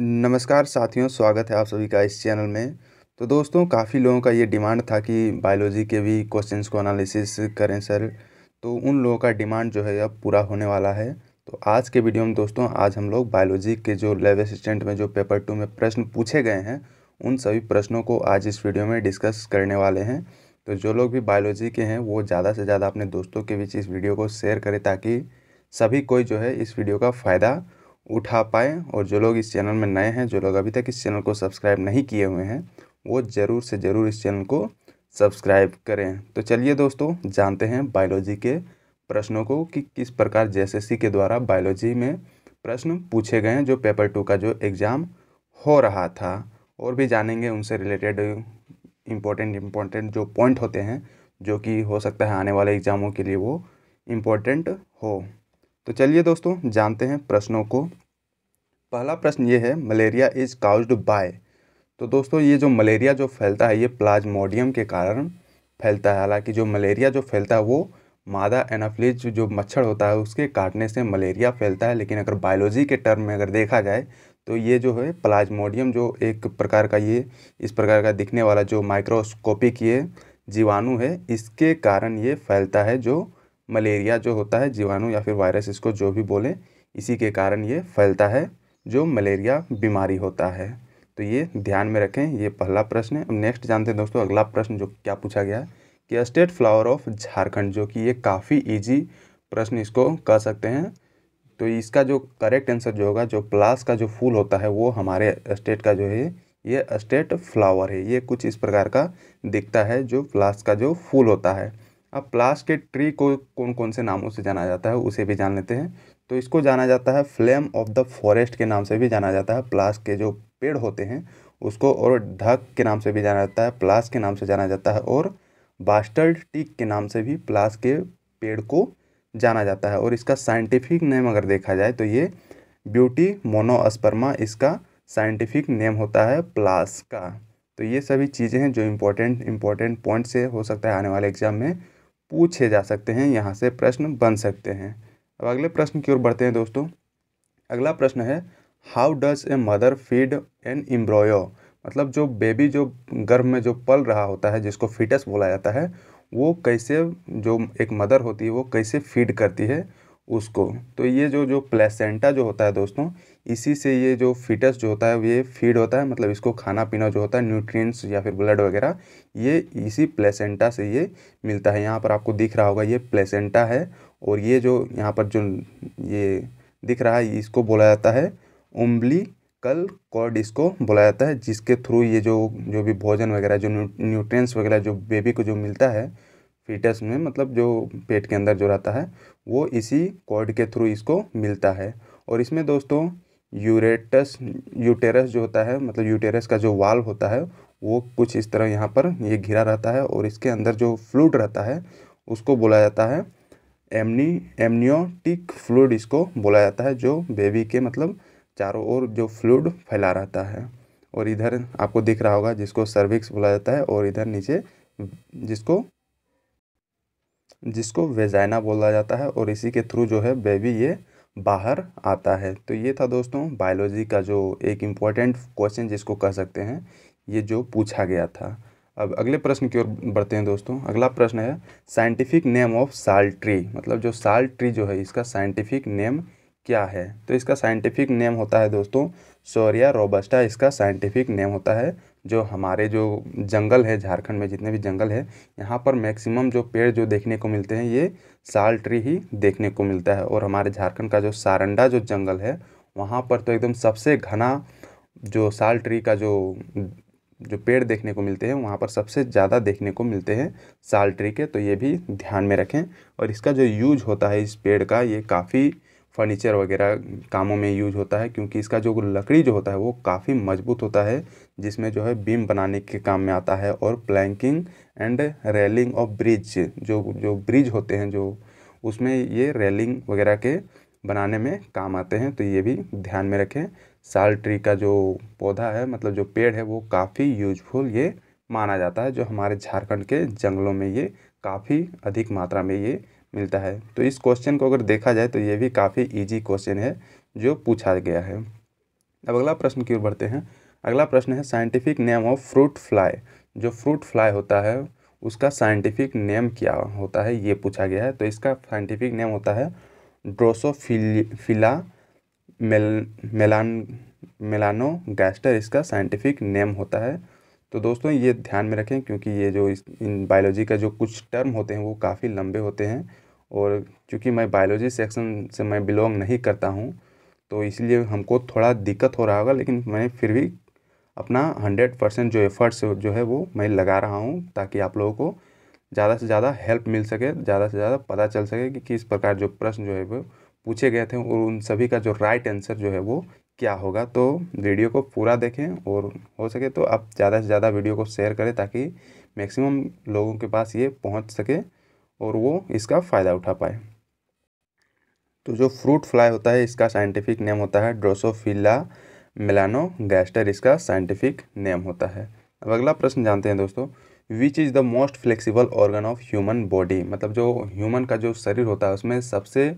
नमस्कार साथियों स्वागत है आप सभी का इस चैनल में तो दोस्तों काफ़ी लोगों का ये डिमांड था कि बायोलॉजी के भी क्वेश्चंस को एनालिसिस करें सर तो उन लोगों का डिमांड जो है अब पूरा होने वाला है तो आज के वीडियो में दोस्तों आज हम लोग बायोलॉजी के जो लेब असिस्टेंट में जो पेपर टू में प्रश्न पूछे गए हैं उन सभी प्रश्नों को आज इस वीडियो में डिस्कस करने वाले हैं तो जो लोग भी बायोलॉजी के हैं वो ज़्यादा से ज़्यादा अपने दोस्तों के बीच इस वीडियो को शेयर करें ताकि सभी कोई जो है इस वीडियो का फ़ायदा उठा पाएँ और जो लोग इस चैनल में नए हैं जो लोग अभी तक इस चैनल को सब्सक्राइब नहीं किए हुए हैं वो ज़रूर से ज़रूर इस चैनल को सब्सक्राइब करें तो चलिए दोस्तों जानते हैं बायोलॉजी के प्रश्नों को कि किस प्रकार जे के द्वारा बायोलॉजी में प्रश्न पूछे गए हैं जो पेपर टू का जो एग्ज़ाम हो रहा था और भी जानेंगे उनसे रिलेटेड इम्पोर्टेंट इम्पोर्टेंट जो पॉइंट होते हैं जो कि हो सकता है आने वाले एग्ज़ामों के लिए वो इम्पोर्टेंट हो तो चलिए दोस्तों जानते हैं प्रश्नों को पहला प्रश्न ये है मलेरिया इज काउज्ड बाय तो दोस्तों ये जो मलेरिया जो फैलता है ये प्लाज्मोडियम के कारण फैलता है हालांकि जो मलेरिया जो फैलता है वो मादा एनाफ्लिज जो मच्छर होता है उसके काटने से मलेरिया फैलता है लेकिन अगर बायोलॉजी के टर्म में अगर देखा जाए तो ये जो है प्लाज्मोडियम जो एक प्रकार का ये इस प्रकार का दिखने वाला जो माइक्रोस्कोपिक ये जीवाणु है इसके कारण ये फैलता है जो मलेरिया जो होता है जीवाणु या फिर वायरस इसको जो भी बोलें इसी के कारण ये फैलता है जो मलेरिया बीमारी होता है तो ये ध्यान में रखें ये पहला प्रश्न है अब नेक्स्ट जानते हैं दोस्तों अगला प्रश्न जो क्या पूछा गया है कि स्टेट फ्लावर ऑफ झारखंड जो कि ये काफ़ी इजी प्रश्न इसको कह सकते हैं तो इसका जो करेक्ट आंसर जो होगा जो प्लास का जो फूल होता है वो हमारे स्टेट का जो है ये स्टेट फ्लावर है ये कुछ इस प्रकार का दिखता है जो प्लास का जो फूल होता है अब प्लास के ट्री को कौन कौन से नामों से जाना जाता है उसे भी जान लेते हैं तो इसको जाना जाता है फ्लेम ऑफ द फॉरेस्ट के नाम से भी जाना जाता है प्लास के जो पेड़ होते हैं उसको और ढक के नाम से भी जाना जाता है प्लास के नाम से जाना जाता है और बास्टर्ड टिक के नाम से भी प्लास के पेड़ को जाना जाता है और इसका साइंटिफिक नेम अगर देखा जाए तो ये ब्यूटी मोनोस्पर्मा इसका साइंटिफिक नेम होता है प्लास का तो ये सभी चीज़ें हैं जो इम्पोर्टेंट इम्पोर्टेंट पॉइंट से हो सकता है आने वाले एग्जाम में पूछे जा सकते हैं यहाँ से प्रश्न बन सकते हैं अब अगले प्रश्न की ओर बढ़ते हैं दोस्तों अगला प्रश्न है how does a mother feed an embryo मतलब जो बेबी जो गर्भ में जो पल रहा होता है जिसको फिटस बोला जाता है वो कैसे जो एक मदर होती है वो कैसे फीड करती है उसको तो ये जो जो प्लेसेंटा जो होता है दोस्तों इसी से ये जो फीटस जो होता है ये फीड होता है मतलब इसको खाना पीना जो होता है न्यूट्रिएंट्स या फिर ब्लड वगैरह ये इसी प्लेसेंटा से ये मिलता है यहाँ पर आपको दिख रहा होगा ये प्लेसेंटा है और ये जो यहाँ पर जो ये दिख रहा है इसको बोला जाता है उम्बली कल कॉर्ड इसको बोला जाता है जिसके थ्रू ये जो जो भी भोजन वगैरह जो न्यूट्रिएंट्स वगैरह जो बेबी को जो मिलता है फीटस में मतलब जो पेट के अंदर जो रहता है वो इसी कॉर्ड के थ्रू इसको मिलता है और इसमें दोस्तों यूरेटस यूटेरस जो होता है मतलब यूटेरस का जो वाल्व होता है वो कुछ इस तरह यहाँ पर ये यह घिरा रहता है और इसके अंदर जो फ्लूड रहता है उसको बोला जाता है एमनी एमनियोटिक फ्लूड इसको बोला जाता है जो बेबी के मतलब चारों ओर जो फ्लूड फैला रहता है और इधर आपको दिख रहा होगा जिसको सर्विक्स बोला जाता है और इधर नीचे जिसको जिसको वेजाइना बोला जाता है और इसी के थ्रू जो है बेबी ये बाहर आता है तो ये था दोस्तों बायोलॉजी का जो एक इम्पॉर्टेंट क्वेश्चन जिसको कह सकते हैं ये जो पूछा गया था अब अगले प्रश्न की ओर बढ़ते हैं दोस्तों अगला प्रश्न है scientific name of sal tree मतलब जो साल ट्री जो है इसका साइंटिफिक नेम क्या है तो इसका साइंटिफिक नेम होता है दोस्तों सोरिया रोबस्टा इसका साइंटिफिक नेम होता है जो हमारे जो जंगल है झारखंड में जितने भी जंगल है यहाँ पर मैक्सिमम जो पेड़ जो देखने को मिलते हैं ये साल ट्री ही देखने को मिलता है और हमारे झारखंड का जो सारंडा जो जंगल है वहाँ पर तो एकदम सबसे घना जो साल ट्री का जो जो पेड़ देखने को मिलते हैं वहाँ पर सबसे ज़्यादा देखने को मिलते हैं साल ट्री के तो ये भी ध्यान में रखें और इसका जो यूज होता है इस पेड़ का ये काफ़ी फर्नीचर वगैरह कामों में यूज होता है क्योंकि इसका जो लकड़ी जो होता है वो काफ़ी मजबूत होता है जिसमें जो है बीम बनाने के काम में आता है और planking and railing of bridge जो जो ब्रिज होते हैं जो उसमें ये रेलिंग वगैरह के बनाने में काम आते हैं तो ये भी ध्यान में रखें साल ट्री का जो पौधा है मतलब जो पेड़ है वो काफ़ी यूजफुल ये माना जाता है जो हमारे झारखंड के जंगलों में ये काफ़ी अधिक मात्रा में ये मिलता है तो इस क्वेश्चन को अगर देखा जाए तो ये भी काफ़ी ईजी क्वेश्चन है जो पूछा गया है अब अगला प्रश्न की ओर बढ़ते हैं अगला प्रश्न है scientific name of fruit fly जो फ्रूट फ्लाई होता है उसका साइंटिफिक नेम क्या होता है ये पूछा गया है तो इसका साइंटिफिक नेम होता है ड्रोसोफिला मेल मेलान मेलानोगैस्टर इसका साइंटिफिक नेम होता है तो दोस्तों ये ध्यान में रखें क्योंकि ये जो इस इन बायोलॉजी का जो कुछ टर्म होते हैं वो काफ़ी लंबे होते हैं और चूँकि मैं बायोलॉजी सेक्शन से मैं बिलोंग नहीं करता हूँ तो इसलिए हमको थोड़ा दिक्कत हो रहा होगा लेकिन मैं फिर भी अपना हंड्रेड परसेंट जो एफर्ट्स जो है वो मैं लगा रहा हूँ ताकि आप लोगों को ज़्यादा से ज़्यादा हेल्प मिल सके ज़्यादा से ज़्यादा पता चल सके कि किस प्रकार जो प्रश्न जो है वो पूछे गए थे और उन सभी का जो राइट आंसर जो है वो क्या होगा तो वीडियो को पूरा देखें और हो सके तो आप ज़्यादा से ज़्यादा वीडियो को शेयर करें ताकि मैक्सिमम लोगों के पास ये पहुंच सके और वो इसका फ़ायदा उठा पाए तो जो फ्रूट फ्लाई होता है इसका साइंटिफिक नेम होता है ड्रोसोफिला मिलानो गैस्टर इसका साइंटिफिक नेम होता है अब अगला प्रश्न जानते हैं दोस्तों which is the most flexible organ of human body मतलब जो ह्यूमन का जो शरीर होता है उसमें सबसे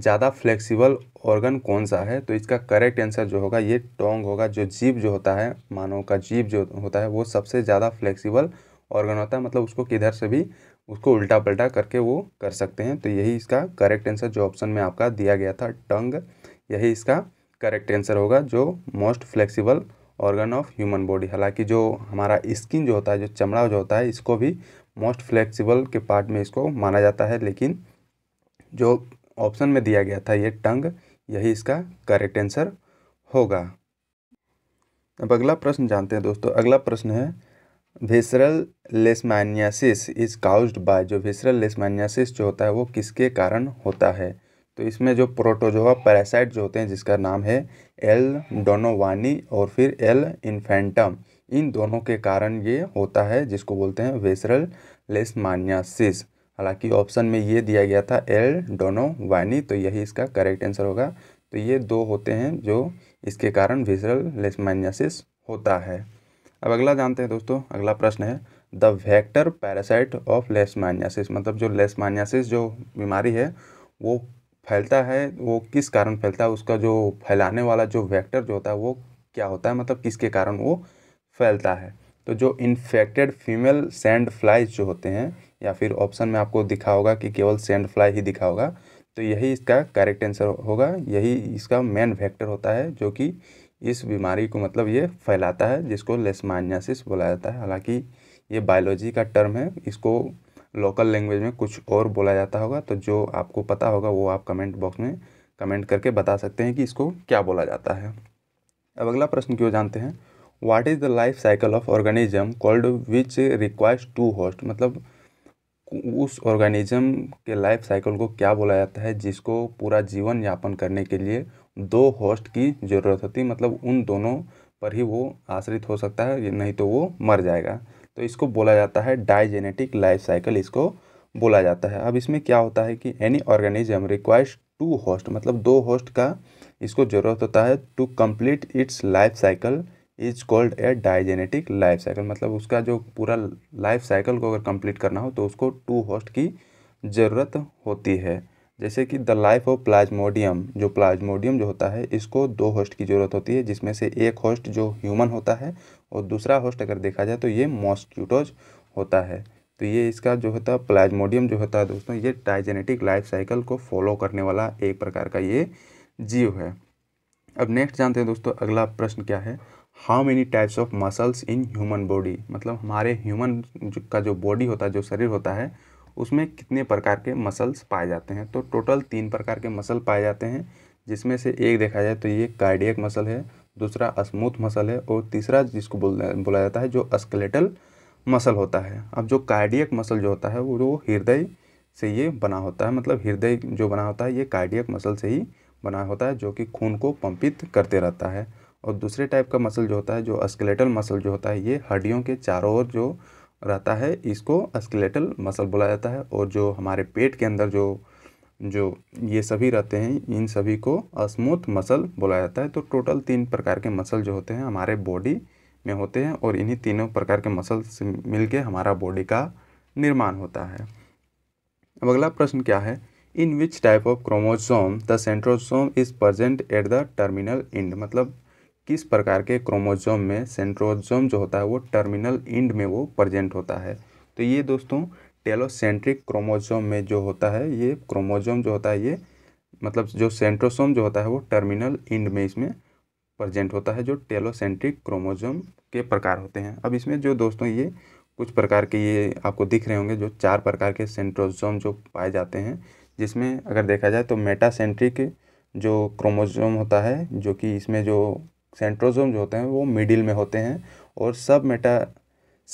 ज़्यादा फ्लेक्सिबल ऑर्गन कौन सा है तो इसका करेक्ट आंसर जो होगा ये टोंग होगा जो जीव जो होता है मानव का जीव जो होता है वो सबसे ज़्यादा फ्लेक्सिबल ऑर्गन होता है मतलब उसको किधर से भी उसको उल्टा पलटा करके वो कर सकते हैं तो यही इसका करेक्ट आंसर जो ऑप्शन में आपका दिया गया था टंग यही इसका करेक्ट आंसर होगा जो most flexible organ of human body हालांकि जो हमारा स्किन जो होता है जो चमड़ा जो होता है इसको भी मोस्ट फ्लेक्सिबल के पार्ट में इसको माना जाता है लेकिन जो ऑप्शन में दिया गया था ये टंग यही इसका करेक्ट आंसर होगा अब अगला प्रश्न जानते हैं दोस्तों अगला प्रश्न है visceral leishmaniasis is caused by जो वेसरल लेसमानियासिस जो होता है वो किसके कारण होता है तो इसमें जो प्रोटोजोआ पैरासाइट जो होते हैं जिसका नाम है एल डोनोवानी और फिर एल इन्फेंटम इन दोनों के कारण ये होता है जिसको बोलते हैं वेसरल लेसमानियासिस हालांकि ऑप्शन में ये दिया गया था एल डोनो वाइनी तो यही इसका करेक्ट आंसर होगा तो ये दो होते हैं जो इसके कारण विजरल लेसमाइनियासिस होता है अब अगला जानते हैं दोस्तों अगला प्रश्न है the vector parasite of leishmaniasis मतलब जो लेसमानियासिस जो बीमारी है वो फैलता है वो किस कारण फैलता है उसका जो फैलाने वाला जो वेक्टर जो होता है वो क्या होता है मतलब किसके कारण वो फैलता है तो जो इन्फेक्टेड फीमेल सैंड फ्लाइज जो होते हैं या फिर ऑप्शन में आपको दिखा होगा कि केवल सेंड फ्लाई ही दिखा होगा तो यही इसका करेक्ट आंसर होगा यही इसका मेन वेक्टर होता है जो कि इस बीमारी को मतलब ये फैलाता है जिसको लेसमानियासिस बोला जाता है हालांकि ये बायोलॉजी का टर्म है इसको लोकल लैंग्वेज में कुछ और बोला जाता होगा तो जो आपको पता होगा वो आप कमेंट बॉक्स में कमेंट करके बता सकते हैं कि इसको क्या बोला जाता है अब अगला प्रश्न क्यों जानते हैं what is the life cycle of organism called which requires two host मतलब उस ऑर्गेनिज्म के लाइफ साइकिल को क्या बोला जाता है जिसको पूरा जीवन यापन करने के लिए दो होस्ट की ज़रूरत होती मतलब उन दोनों पर ही वो आश्रित हो सकता है नहीं तो वो मर जाएगा तो इसको बोला जाता है डाइजेनेटिक लाइफ साइकिल इसको बोला जाता है अब इसमें क्या होता है कि any organism requires two host मतलब दो होस्ट का इसको ज़रूरत होता है to complete its life cycle is called a digenetic life cycle मतलब उसका जो पूरा लाइफ साइकिल को अगर कंप्लीट करना हो तो उसको टू होस्ट की ज़रूरत होती है जैसे कि द लाइफ ऑफ प्लाज्मोडियम जो प्लाज्मोडियम जो होता है इसको दो होस्ट की ज़रूरत होती है जिसमें से एक होस्ट जो ह्यूमन होता है और दूसरा होस्ट अगर देखा जाए तो ये मॉस्क्यूटोज होता है तो ये इसका जो होता है प्लाज्मोडियम जो होता है दोस्तों ये डायजेनेटिक लाइफ साइकिल को फॉलो करने वाला एक प्रकार का ये जीव है अब नेक्स्ट जानते हैं दोस्तों अगला प्रश्न क्या है how many types of muscles in human body मतलब हमारे ह्यूमन का जो बॉडी होता है जो शरीर होता है उसमें कितने प्रकार के मसल्स पाए जाते हैं तो टोटल तीन प्रकार के मसल पाए जाते हैं जिसमें से एक देखा जाए तो ये कार्डियक मसल है दूसरा स्मूथ मसल है और तीसरा जिसको बोला जाता है जो स्केलेटल मसल होता है अब जो कार्डियक मसल जो होता है वो हृदय से ये बना होता है मतलब हृदय जो बना होता है ये कार्डियक मसल से ही बना होता है जो कि खून को पंपित करते रहता है और दूसरे टाइप का मसल जो होता है जो अस्केलेटल मसल जो होता है ये हड्डियों के चारों ओर जो रहता है इसको अस्केलेटल मसल बोला जाता है और जो हमारे पेट के अंदर जो जो ये सभी रहते हैं इन सभी को स्मूथ मसल बोला जाता है तो टोटल तीन प्रकार के मसल जो होते हैं हमारे बॉडी में होते हैं और इन्हीं तीनों प्रकार के मसल से मिल के हमारा बॉडी का निर्माण होता है अब अगला प्रश्न क्या है in which type of chromosome the centrosome is present at the terminal end मतलब किस प्रकार के क्रोमोजोम में सेंट्रोजोम जो होता है वो टर्मिनल इंड में वो प्रजेंट होता है तो ये दोस्तों टेलोसेंट्रिक क्रोमोजोम में जो होता है ये क्रोमोजोम जो होता है ये मतलब जो सेंट्रोसोम जो होता है वो टर्मिनल इंड में इसमें प्रजेंट होता है जो टेलोसेंट्रिक क्रोमोजोम के प्रकार होते हैं अब इसमें जो दोस्तों ये कुछ प्रकार के ये आपको दिख रहे होंगे जो चार प्रकार के सेंट्रोजोम जो पाए जाते हैं जिसमें अगर देखा जाए तो मेटासेंट्रिक जो क्रोमोजोम होता है जो कि इसमें जो सेंट्रोसोम जो होते हैं वो मिडिल में होते हैं और सब मेटा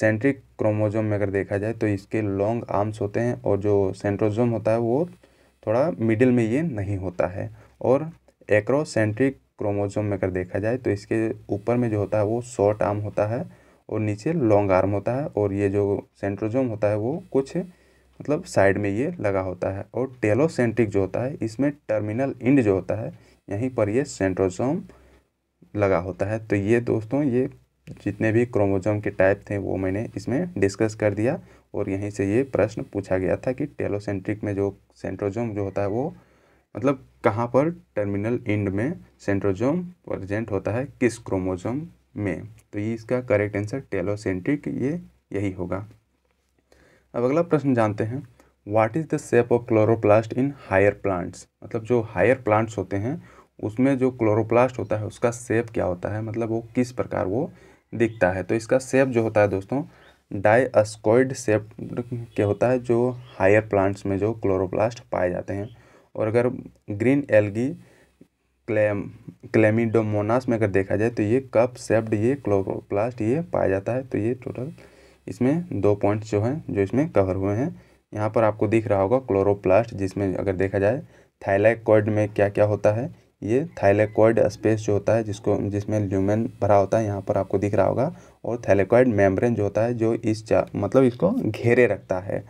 सेंट्रिक क्रोमोजोम में अगर देखा जाए तो इसके लॉन्ग आर्म्स होते हैं और जो सेंट्रोजोम होता है वो थोड़ा मिडिल में ये नहीं होता है और एक्रोसेंट्रिक क्रोमोजोम में अगर देखा जाए तो इसके ऊपर में जो होता है वो शॉर्ट आर्म होता है और नीचे लॉन्ग आर्म होता है और ये जो सेंट्रोजोम होता है वो कुछ मतलब साइड में ये लगा होता है और टेलोसेंट्रिक जो होता है इसमें टर्मिनल इंड जो होता है यहीं पर ये सेंट्रोजोम लगा होता है तो ये दोस्तों ये जितने भी क्रोमोजोम के टाइप थे वो मैंने इसमें डिस्कस कर दिया और यहीं से ये प्रश्न पूछा गया था कि टेलोसेंट्रिक में जो सेंट्रोजोम जो होता है वो मतलब कहाँ पर टर्मिनल इंड में सेंट्रोजोम प्रजेंट होता है किस क्रोमोजोम में तो ये इसका करेक्ट आंसर टेलोसेंट्रिक ये यही होगा अब अगला प्रश्न जानते हैं what is the shape of chloroplast in higher plants मतलब जो हायर प्लांट्स होते हैं उसमें जो क्लोरोप्लास्ट होता है उसका सेप क्या होता है मतलब वो किस प्रकार वो दिखता है तो इसका सेप जो होता है दोस्तों डाइस्कॉइड सेप के होता है जो हायर प्लांट्स में जो क्लोरोप्लास्ट पाए जाते हैं और अगर ग्रीन एलगी क्लेम क्लेमिडोमोनास में अगर देखा जाए तो ये कप सेप्ड ये क्लोरोप्लास्ट ये पाया जाता है तो ये टोटल इसमें दो पॉइंट्स जो हैं जो इसमें कवर हुए हैं यहाँ पर आपको दिख रहा होगा क्लोरोप्लास्ट जिसमें अगर देखा जाए थाइलैकॉइड में क्या क्या होता है ये थैलेकॉइड स्पेस जो होता है जिसको जिसमें ल्यूमेन भरा होता है यहाँ पर आपको दिख रहा होगा और थैलेकॉइड मेम्ब्रेन जो होता है जो इस मतलब इसको घेरे रखता है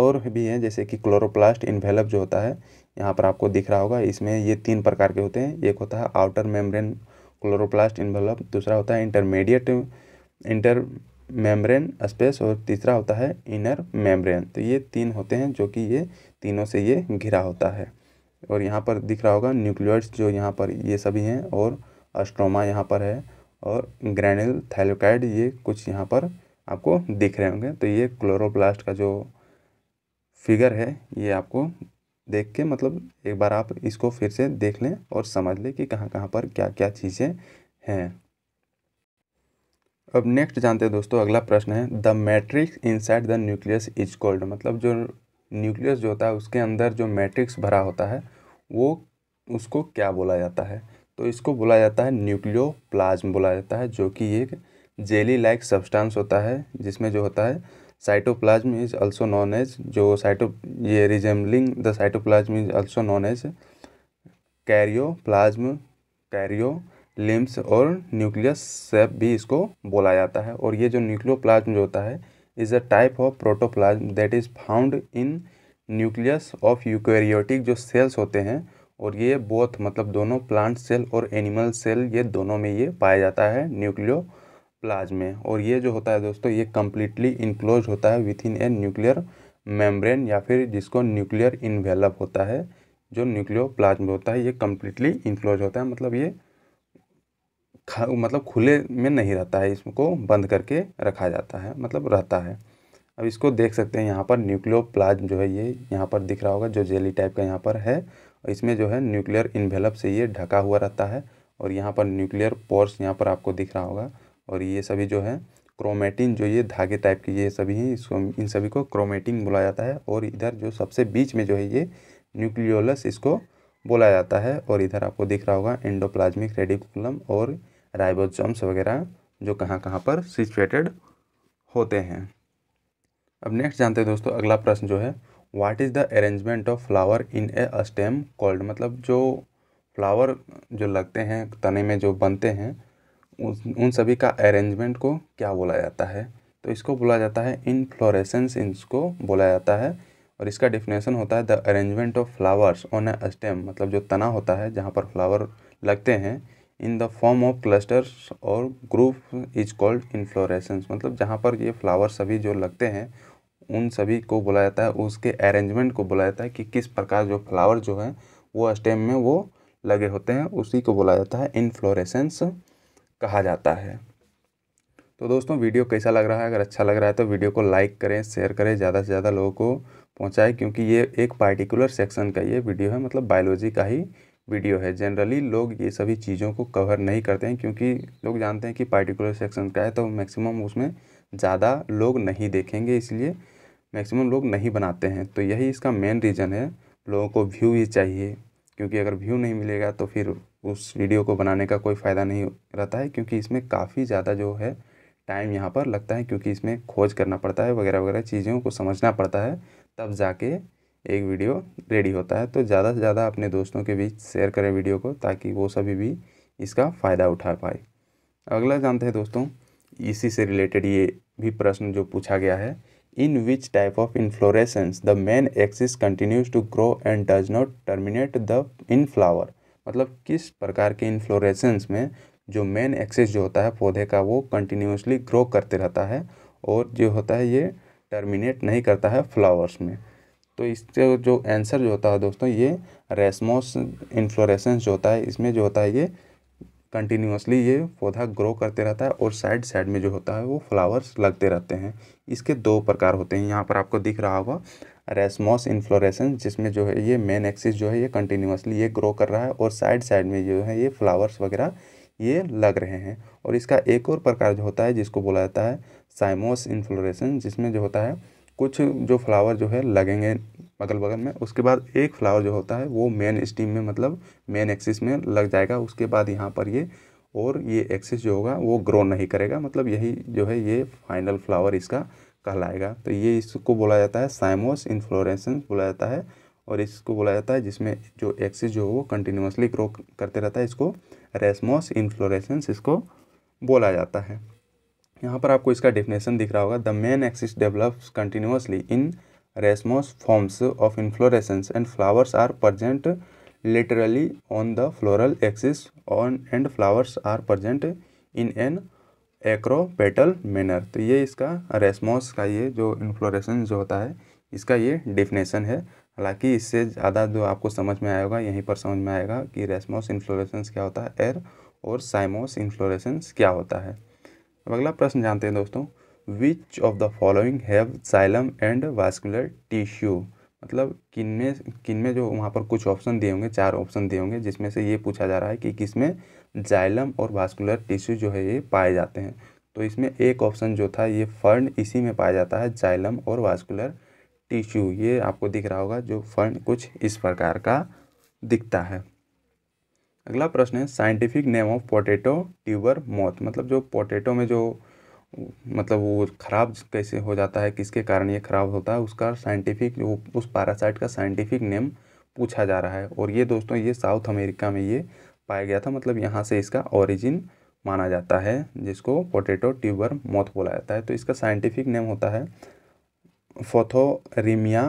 और भी हैं जैसे कि क्लोरोप्लास्ट इन्वेलप जो होता है यहाँ पर आपको दिख रहा होगा इसमें ये तीन प्रकार के होते हैं एक होता है आउटर मेम्ब्रेन क्लोरोप्लास्ट इन्वेलप दूसरा होता है इंटरमीडिएट इंटर मेम्ब्रेन स्पेस और तीसरा होता है इनर मेम्ब्रेन तो ये तीन होते हैं जो कि ये तीनों से ये घिरा होता है और यहाँ पर दिख रहा होगा न्यूक्लियोइड्स जो यहाँ पर ये सभी हैं और अस्ट्रोमा यहाँ पर है और ग्रैनुल थैलोकाइड ये कुछ यहाँ पर आपको दिख रहे होंगे तो ये क्लोरोप्लास्ट का जो फिगर है ये आपको देख के मतलब एक बार आप इसको फिर से देख लें और समझ लें कि कहाँ कहाँ पर क्या क्या चीज़ें हैं अब नेक्स्ट जानते हैं दोस्तों अगला प्रश्न है the matrix inside the nucleus is called मतलब जो न्यूक्लियस जो होता है उसके अंदर जो मैट्रिक्स भरा होता है वो उसको क्या बोला जाता है तो इसको बोला जाता है न्यूक्लियो प्लाज्म बोला जाता है जो कि एक जेली लाइक सब्सटेंस होता है जिसमें जो होता है cytoplasm is also known as जो साइटो ये resembling the cytoplasm is also known as karyoplasm karyolymph और न्यूक्लियस सेप भी इसको बोला जाता है और ये जो न्यूक्लियो प्लाज्म जो होता है is a type of protoplasm that is found in nucleus of eukaryotic जो सेल्स होते हैं और ये बोथ मतलब दोनों प्लांट सेल और एनिमल सेल ये दोनों में ये पाया जाता है न्यूक्लियो प्लाज में और ये जो होता है दोस्तों ये कम्प्लीटली इनक्लोज होता है within a nuclear membrane या फिर जिसको न्यूक्लियर इन्वेलप होता है जो न्यूक्लियो प्लाज्म होता है ये कम्प्लीटली इनक्लोज होता है मतलब ये मतलब खुले में नहीं रहता है इसको बंद करके रखा जाता है मतलब रहता है अब इसको देख सकते हैं यहाँ पर न्यूक्लियो प्लाज्म जो है ये यहाँ पर दिख रहा होगा जो जेली टाइप का यहाँ पर है और इसमें जो है न्यूक्लियर इन्वेलप से ये ढका हुआ रहता है और यहाँ पर न्यूक्लियर पोर्स यहाँ पर आपको दिख रहा होगा और ये सभी जो है क्रोमेटिन जो ये धागे टाइप की ये सभी हैं इसको इन सभी को क्रोमेटिन बोला जाता है और इधर जो सबसे बीच में जो है ये न्यूक्लियोलस इसको बोला जाता है और इधर आपको दिख रहा होगा एंडोप्लाज्मिक रेडिकुलम और राइबोसोम्स वगैरह जो कहाँ कहाँ पर सिचुएटेड होते हैं अब नेक्स्ट जानते हैं दोस्तों अगला प्रश्न जो है what is the arrangement of flower in a stem called मतलब जो फ्लावर जो लगते हैं तने में जो बनते हैं उन उन सभी का अरेंजमेंट को क्या बोला जाता है तो इसको बोला जाता है इन फ्लोरेसेंस इसको बोला जाता है और इसका डिफिनेशन होता है the arrangement of flowers on a stem मतलब जो तना होता है जहाँ पर फ्लावर लगते हैं in the form of clusters और ग्रुप इज कॉल्ड इन्फ्लोरेसेंस मतलब जहाँ पर ये फ्लावर सभी जो लगते हैं उन सभी को बोला जाता है उसके अरेंजमेंट को बोला जाता है कि किस प्रकार जो फ्लावर जो है वो स्टेम में वो लगे होते हैं उसी को बोला जाता है इन्फ्लोरेसेंस कहा जाता है तो दोस्तों वीडियो कैसा लग रहा है अगर अच्छा लग रहा है तो वीडियो को लाइक करें शेयर करें ज़्यादा से ज़्यादा लोगों को पहुँचाएँ क्योंकि ये एक पार्टिकुलर सेक्शन का ये वीडियो है मतलब बायोलॉजी का ही वीडियो है जनरली लोग ये सभी चीज़ों को कवर नहीं करते हैं क्योंकि लोग जानते हैं कि पार्टिकुलर सेक्शन का है तो मैक्सिमम उसमें ज़्यादा लोग नहीं देखेंगे इसलिए मैक्सिमम लोग नहीं बनाते हैं तो यही इसका मेन रीज़न है लोगों को व्यू ही चाहिए क्योंकि अगर व्यू नहीं मिलेगा तो फिर उस वीडियो को बनाने का कोई फ़ायदा नहीं रहता है क्योंकि इसमें काफ़ी ज़्यादा जो है टाइम यहाँ पर लगता है क्योंकि इसमें खोज करना पड़ता है वगैरह वगैरह चीज़ों को समझना पड़ता है तब जाके एक वीडियो रेडी होता है तो ज़्यादा से ज़्यादा अपने दोस्तों के बीच शेयर करें वीडियो को ताकि वो सभी भी इसका फ़ायदा उठा पाए अगला जानते हैं दोस्तों इसी से रिलेटेड ये भी प्रश्न जो पूछा गया है in which type of inflorescence the main axis continues to grow and does not terminate the in flower मतलब किस प्रकार के इन्फ्लोरेसेंस में जो मेन एक्सिस जो होता है पौधे का वो कंटिन्यूसली ग्रो करते रहता है और जो होता है ये टर्मिनेट नहीं करता है फ्लावर्स में तो इसका जो आंसर जो होता है दोस्तों ये रेसमोस इन्फ्लोरेसेंस जो होता है इसमें जो होता है ये कंटिन्यूसली ये पौधा ग्रो करते रहता है और साइड साइड में जो होता है वो फ्लावर्स लगते रहते हैं इसके दो प्रकार होते हैं यहाँ पर आपको दिख रहा होगा रेसमोस इन्फ्लोरेसेंस जिसमें जो है ये मेन एक्सिस जो है ये कंटिन्यूसली ये ग्रो कर रहा है और साइड साइड में जो है ये फ्लावर्स वगैरह ये लग रहे हैं और इसका एक और प्रकार जो होता है जिसको बोला जाता है साइमोस इन्फ्लोरेसेंस जिसमें जो होता है कुछ जो फ्लावर जो है लगेंगे अगल बगल में उसके बाद एक फ्लावर जो होता है वो मेन स्टीम में मतलब मेन एक्सिस में लग जाएगा उसके बाद यहाँ पर ये और ये एक्सिस जो होगा वो ग्रो नहीं करेगा मतलब यही जो है ये फाइनल फ्लावर इसका कहलाएगा तो ये इसको बोला जाता है साइमोस इन्फ्लोरेसेंस बोला जाता है और इसको बोला जाता है जिसमें जो एक्सिस जो है वो कंटिन्यूसली ग्रो करते रहता है इसको रेसमोस इन्फ्लोरेसेंस इसको बोला जाता है यहाँ पर आपको इसका डेफिनेशन दिख रहा होगा the main axis develops continuously in racemose forms of inflorescence and flowers are present literally on the floral axis on and flowers are present in an acropetal manner तो ये इसका रेस्मोस का ये जो इन्फ्लोरेसन जो होता है इसका ये डिफिनेशन है हालांकि इससे ज़्यादा जो आपको समझ में आएगा यहीं पर समझ में आएगा कि रेस्मोस इन्फ्लोरेसेंस क्या होता है एयर और साइमोस इन्फ्लोरेसेंस क्या होता है अब अगला प्रश्न जानते हैं दोस्तों which of the following have xylem and vascular tissue मतलब किन में किन में जो वहाँ पर कुछ ऑप्शन दिए होंगे चार ऑप्शन दिए होंगे जिसमें से ये पूछा जा रहा है कि किसमें जाइलम और वास्कुलर टिश्यू जो है ये पाए जाते हैं तो इसमें एक ऑप्शन जो था ये फर्न इसी में पाया जाता है जाइलम और वास्कुलर टिश्यू ये आपको दिख रहा होगा जो फर्न कुछ इस प्रकार का दिखता है अगला प्रश्न है scientific name of potato tuber moth मतलब जो पोटैटो में जो मतलब वो ख़राब कैसे हो जाता है किसके कारण ये ख़राब होता है उसका साइंटिफिक उस पैरासाइट का साइंटिफिक नेम पूछा जा रहा है और ये दोस्तों ये साउथ अमेरिका में ये पाया गया था मतलब यहाँ से इसका ओरिजिन माना जाता है जिसको पोटैटो ट्यूबर मौत बोला जाता है तो इसका साइंटिफिक नेम होता है फोथोरिमिया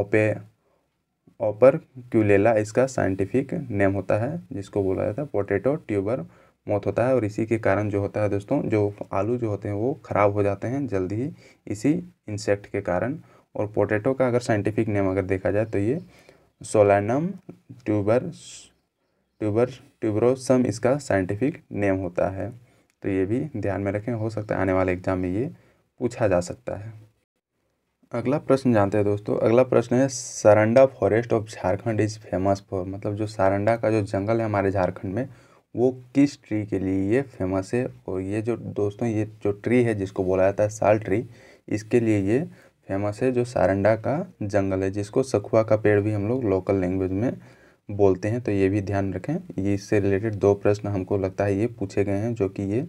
ओपे ऑपर क्यूलेला इसका साइंटिफिक नेम होता है जिसको बोला जाता है पोटेटो ट्यूबर मौत होता है और इसी के कारण जो होता है दोस्तों जो आलू जो होते हैं वो ख़राब हो जाते हैं जल्दी ही इसी इंसेक्ट के कारण और पोटैटो का अगर साइंटिफिक नेम अगर देखा जाए तो ये सोलानम ट्यूबर ट्यूबर ट्यूबरोसम इसका साइंटिफिक नेम होता है तो ये भी ध्यान में रखें हो सकता है आने वाले एग्ज़ाम में ये पूछा जा सकता है अगला प्रश्न जानते हैं दोस्तों अगला प्रश्न है Saranda forest of Jharkhand is famous for मतलब जो सारंडा का जो जंगल है हमारे झारखंड में वो किस ट्री के लिए ये फेमस है और ये जो दोस्तों ये जो ट्री है जिसको बोला जाता है साल ट्री इसके लिए ये फेमस है जो सारंडा का जंगल है जिसको सखुआ का पेड़ भी हम लोग लोकल लैंग्वेज में बोलते हैं तो ये भी ध्यान रखें ये इससे रिलेटेड दो प्रश्न हमको लगता है ये पूछे गए हैं जो कि ये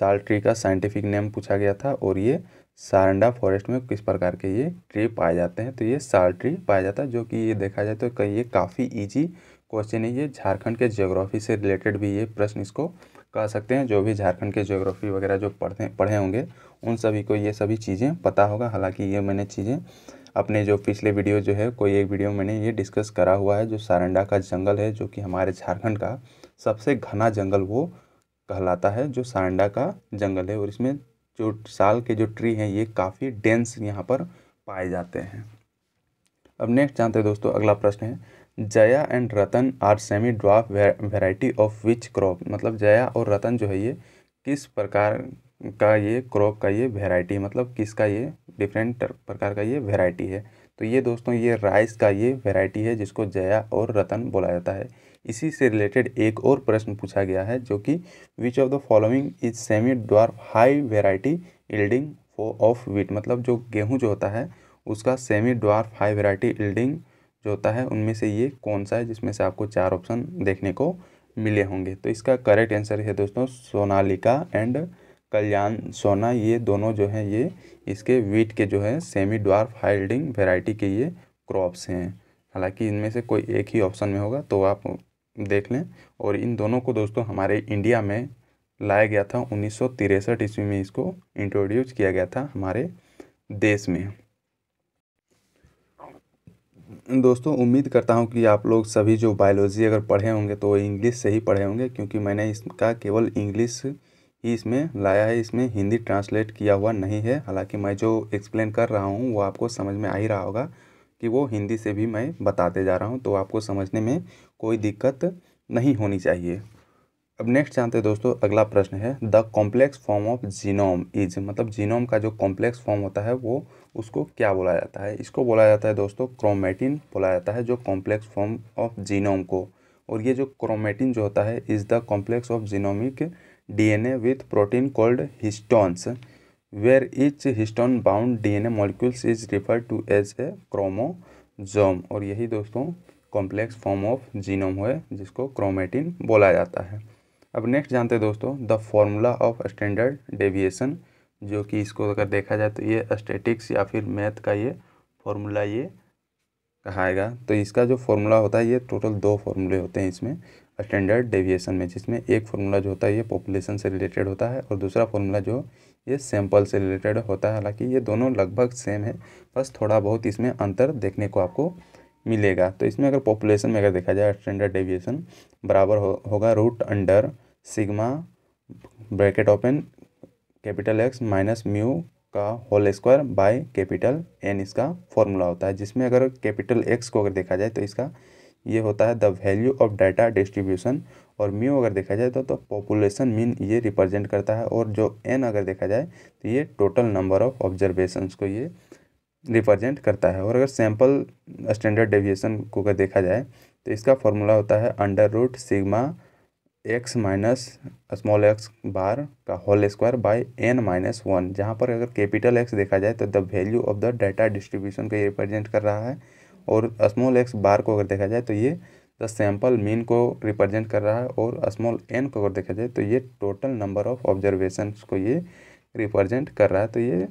साल ट्री का साइंटिफिक नेम पूछा गया था और ये सारंडा फॉरेस्ट में किस प्रकार के ये ट्री पाए जाते हैं तो ये साल ट्री पाया जाता है जो कि ये देखा जाए तो ये काफ़ी इजी क्वेश्चन है ये झारखंड के ज्योग्राफी से रिलेटेड भी ये प्रश्न इसको कह सकते हैं जो भी झारखंड के ज्योग्राफी वगैरह जो पढ़ते पढ़े होंगे उन सभी को ये सभी चीज़ें पता होगा हालाँकि ये मैंने चीज़ें अपने जो पिछले वीडियो जो है कोई एक वीडियो मैंने ये डिस्कस करा हुआ है जो सारंडा का जंगल है जो कि हमारे झारखंड का सबसे घना जंगल वो कहलाता है जो सारंडा का जंगल है और इसमें जो साल के जो ट्री हैं ये काफ़ी डेंस यहाँ पर पाए जाते हैं अब नेक्स्ट जानते हैं दोस्तों अगला प्रश्न है Jaya and Ratan are semi dwarf variety of which crop मतलब जया और रतन जो है ये किस प्रकार का ये क्रॉप का ये वेराइटी मतलब किसका ये डिफरेंट प्रकार का ये वेराइटी है तो ये दोस्तों ये राइस का ये वेराइटी है जिसको जया और रतन बोला जाता है इसी से रिलेटेड एक और प्रश्न पूछा गया है जो कि which of the following is semi dwarf high variety yielding of wheat मतलब जो गेहूँ जो होता है उसका semi dwarf high variety yielding जो होता है उनमें से ये कौन सा है जिसमें से आपको चार ऑप्शन देखने को मिले होंगे तो इसका करेक्ट आंसर है दोस्तों सोनालिका एंड कल्याण सोना ये दोनों जो हैं ये इसके वीट के जो है सेमी ड्वार्फ हाइल्डिंग वेराइटी के ये क्रॉप्स हैं हालांकि इनमें से कोई एक ही ऑप्शन में होगा तो आप देख लें और इन दोनों को दोस्तों हमारे इंडिया में लाया गया था उन्नीस ईस्वी में इसको इंट्रोड्यूस किया गया था हमारे देश में दोस्तों उम्मीद करता हूं कि आप लोग सभी जो बायोलॉजी अगर पढ़े होंगे तो इंग्लिश से ही पढ़े होंगे क्योंकि मैंने इसका केवल इंग्लिश ही इसमें लाया है इसमें हिंदी ट्रांसलेट किया हुआ नहीं है हालांकि मैं जो एक्सप्लेन कर रहा हूँ वो आपको समझ में आ ही रहा होगा कि वो हिंदी से भी मैं बताते जा रहा हूँ तो आपको समझने में कोई दिक्कत नहीं होनी चाहिए अब नेक्स्ट जानते हैं दोस्तों अगला प्रश्न है the complex form of genome is मतलब जीनोम का जो कॉम्प्लेक्स फॉर्म होता है वो उसको क्या बोला जाता है इसको बोला जाता है दोस्तों क्रोमेटिन बोला जाता है जो कॉम्प्लेक्स फॉर्म ऑफ जीनोम को और ये जो क्रोमेटिन जो होता है is the complex of genomic a with protein called histones where each histone bound D A molecules is refer to as a chromosome और यही दोस्तों कॉम्प्लेक्स फॉर्म ऑफ जीनोम है जिसको क्रोमेटिन बोला जाता है अब नेक्स्ट जानते हैं दोस्तों the formula of standard deviation जो कि इसको अगर देखा जाए तो ये स्टेटिक्स या फिर मैथ का ये फॉर्मूला ये कहाएगा तो इसका जो फॉर्मूला होता है ये टोटल दो फॉर्मूले होते हैं इसमें स्टैंडर्ड डेविएशन में जिसमें एक फार्मूला जो होता है ये पॉपुलेशन से रिलेटेड होता है और दूसरा फार्मूला जो ये सैंपल से रिलेटेड होता है हालांकि ये दोनों लगभग सेम है बस थोड़ा बहुत इसमें अंतर देखने को आपको मिलेगा तो इसमें अगर पॉपुलेशन में अगर देखा जाए स्टैंडर्ड डेविएशन बराबर हो, होगा root under sigma bracket open capital X minus mu का whole square by capital N इसका फॉर्मूला होता है जिसमें अगर कैपिटल एक्स को अगर देखा जाए तो इसका ये होता है the value of data distribution और म्यू अगर देखा जाए तो तो पॉपुलेशन मीन ये रिप्रेजेंट करता है और जो एन अगर देखा जाए तो ये टोटल नंबर ऑफ ऑब्जर्वेशंस को ये रिप्रेजेंट करता है और अगर सैम्पल स्टैंडर्ड डेविएशन को अगर देखा जाए तो इसका फॉर्मूला होता है under root sigma X minus small X bar का whole square by N minus one जहाँ पर अगर कैपिटल एक्स देखा जाए तो the value of the data distribution को ये रिप्रेजेंट कर रहा है और स्मॉल एक्स बार को अगर देखा जाए तो ये द सैम्पल मीन को रिप्रेजेंट कर रहा है और स्मॉल एन को अगर देखा जाए तो ये टोटल नंबर ऑफ ऑब्जर्वेशन को ये रिप्रेजेंट कर रहा है तो ये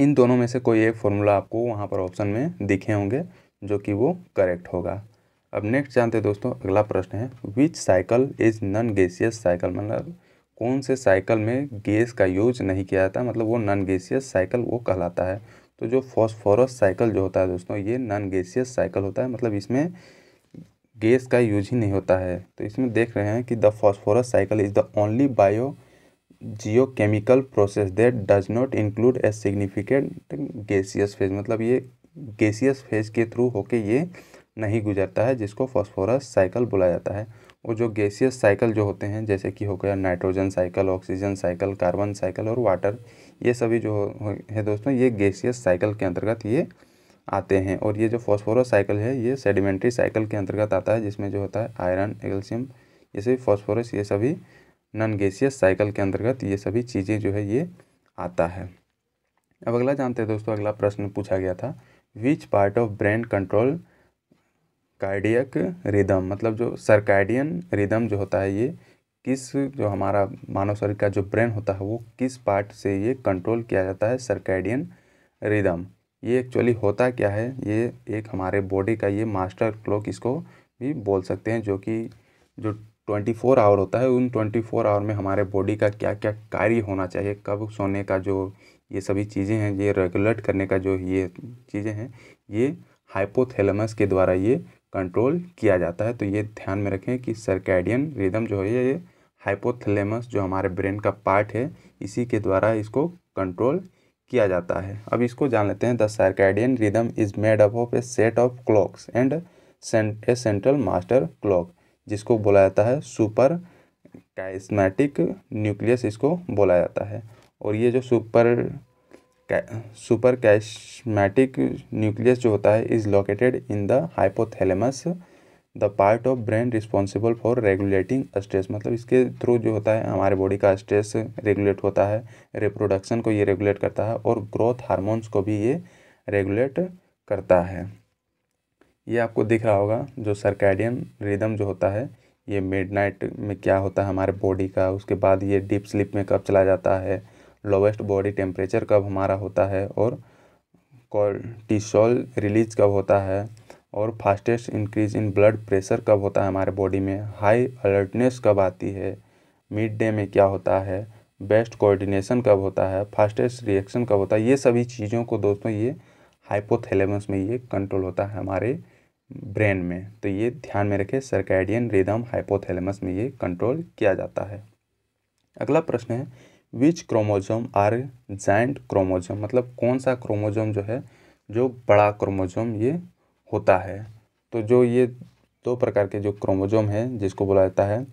इन दोनों में से कोई एक फॉर्मूला आपको वहाँ पर ऑप्शन में दिखे होंगे जो कि वो करेक्ट होगा अब नेक्स्ट जानते हैं दोस्तों अगला प्रश्न है which cycle is non gaseous cycle मतलब कौन से साइकिल में गैस का यूज नहीं किया जाता मतलब वो नॉन गैसियस साइकिल वो कहलाता है तो जो फॉस्फोरस साइकिल जो होता है दोस्तों ये नॉन गैसियस साइकिल होता है मतलब इसमें गैस का यूज ही नहीं होता है तो इसमें देख रहे हैं कि the phosphorus cycle is the only biogeochemical process that does not include a significant gaseous phase मतलब ये गैसियस फेज के थ्रू होके ये नहीं गुजरता है जिसको फॉस्फोरस साइकिल बोला जाता है और जो गैसियस साइकिल जो होते हैं जैसे कि हो गया nitrogen cycle oxygen cycle carbon cycle और वाटर ये सभी जो है दोस्तों ये गैसियस साइकिल के अंतर्गत ये आते हैं और ये जो फॉस्फोरस साइकिल है ये सेडिमेंट्री साइकिल के अंतर्गत आता है जिसमें जो होता है आयरन एल्शियम ये सभी फॉस्फोरस ये सभी नन गैसियस साइकिल के अंतर्गत ये सभी चीज़ें जो है ये आता है अब अगला जानते हैं दोस्तों अगला प्रश्न पूछा गया था which part of brain control cardiac rhythm मतलब जो सरकार्डियन रिदम जो होता है ये किस जो हमारा मानव शरीर का जो ब्रेन होता है वो किस पार्ट से ये कंट्रोल किया जाता है सरकैडियन रिदम ये एक्चुअली होता क्या है ये एक हमारे बॉडी का ये मास्टर क्लॉक इसको भी बोल सकते हैं जो कि जो ट्वेंटी फोर आवर होता है उन ट्वेंटी फोर आवर में हमारे बॉडी का क्या क्या कार्य होना चाहिए कब सोने का जो ये सभी चीज़ें हैं ये रेगुलेट करने का जो ये चीज़ें हैं ये हाइपोथेलमस के द्वारा ये कंट्रोल किया जाता है तो ये ध्यान में रखें कि सर्कैडियन रिदम जो है ये हाइपोथेलेमस जो हमारे ब्रेन का पार्ट है इसी के द्वारा इसको कंट्रोल किया जाता है अब इसको जान लेते हैं the circadian rhythm is made up of a set of clocks and a central master clock जिसको बोला जाता है सुपर काइस्मेटिक न्यूक्लियस इसको बोला जाता है और ये जो सुपर सुपर कैशमैटिक न्यूक्लियस जो होता है is located in the hypothalamus the part of brain responsible for regulating stress मतलब इसके थ्रू जो होता है हमारे बॉडी का स्ट्रेस रेगुलेट होता है रिप्रोडक्शन को ये रेगुलेट करता है और ग्रोथ हार्मोन्स को भी ये रेगुलेट करता है ये आपको दिख रहा होगा जो सरकैडियन रिदम जो होता है ये मिडनाइट में क्या होता है हमारे बॉडी का उसके बाद ये डीप स्लीप में कब चला जाता है लोवेस्ट बॉडी टेम्परेचर कब हमारा होता है और कॉल रिलीज कब होता है और fastest increase in blood pressure कब होता है हमारे बॉडी में हाई अलर्टनेस कब आती है मिड डे में क्या होता है बेस्ट कोऑर्डिनेशन कब होता है फास्टेस्ट रिएक्शन कब होता है ये सभी चीज़ों को दोस्तों ये हाइपोथैलेमस में ये कंट्रोल होता है हमारे ब्रेन में तो ये ध्यान में रखें सर्कैडियन रिदम हाइपोथैलेमस में ये कंट्रोल किया जाता है अगला प्रश्न है which chromosome are giant chromosome मतलब कौन सा क्रोमोजोम जो है जो बड़ा क्रोमोजोम ये होता है तो जो ये दो प्रकार के जो क्रोमोजोम है जिसको बोला जाता है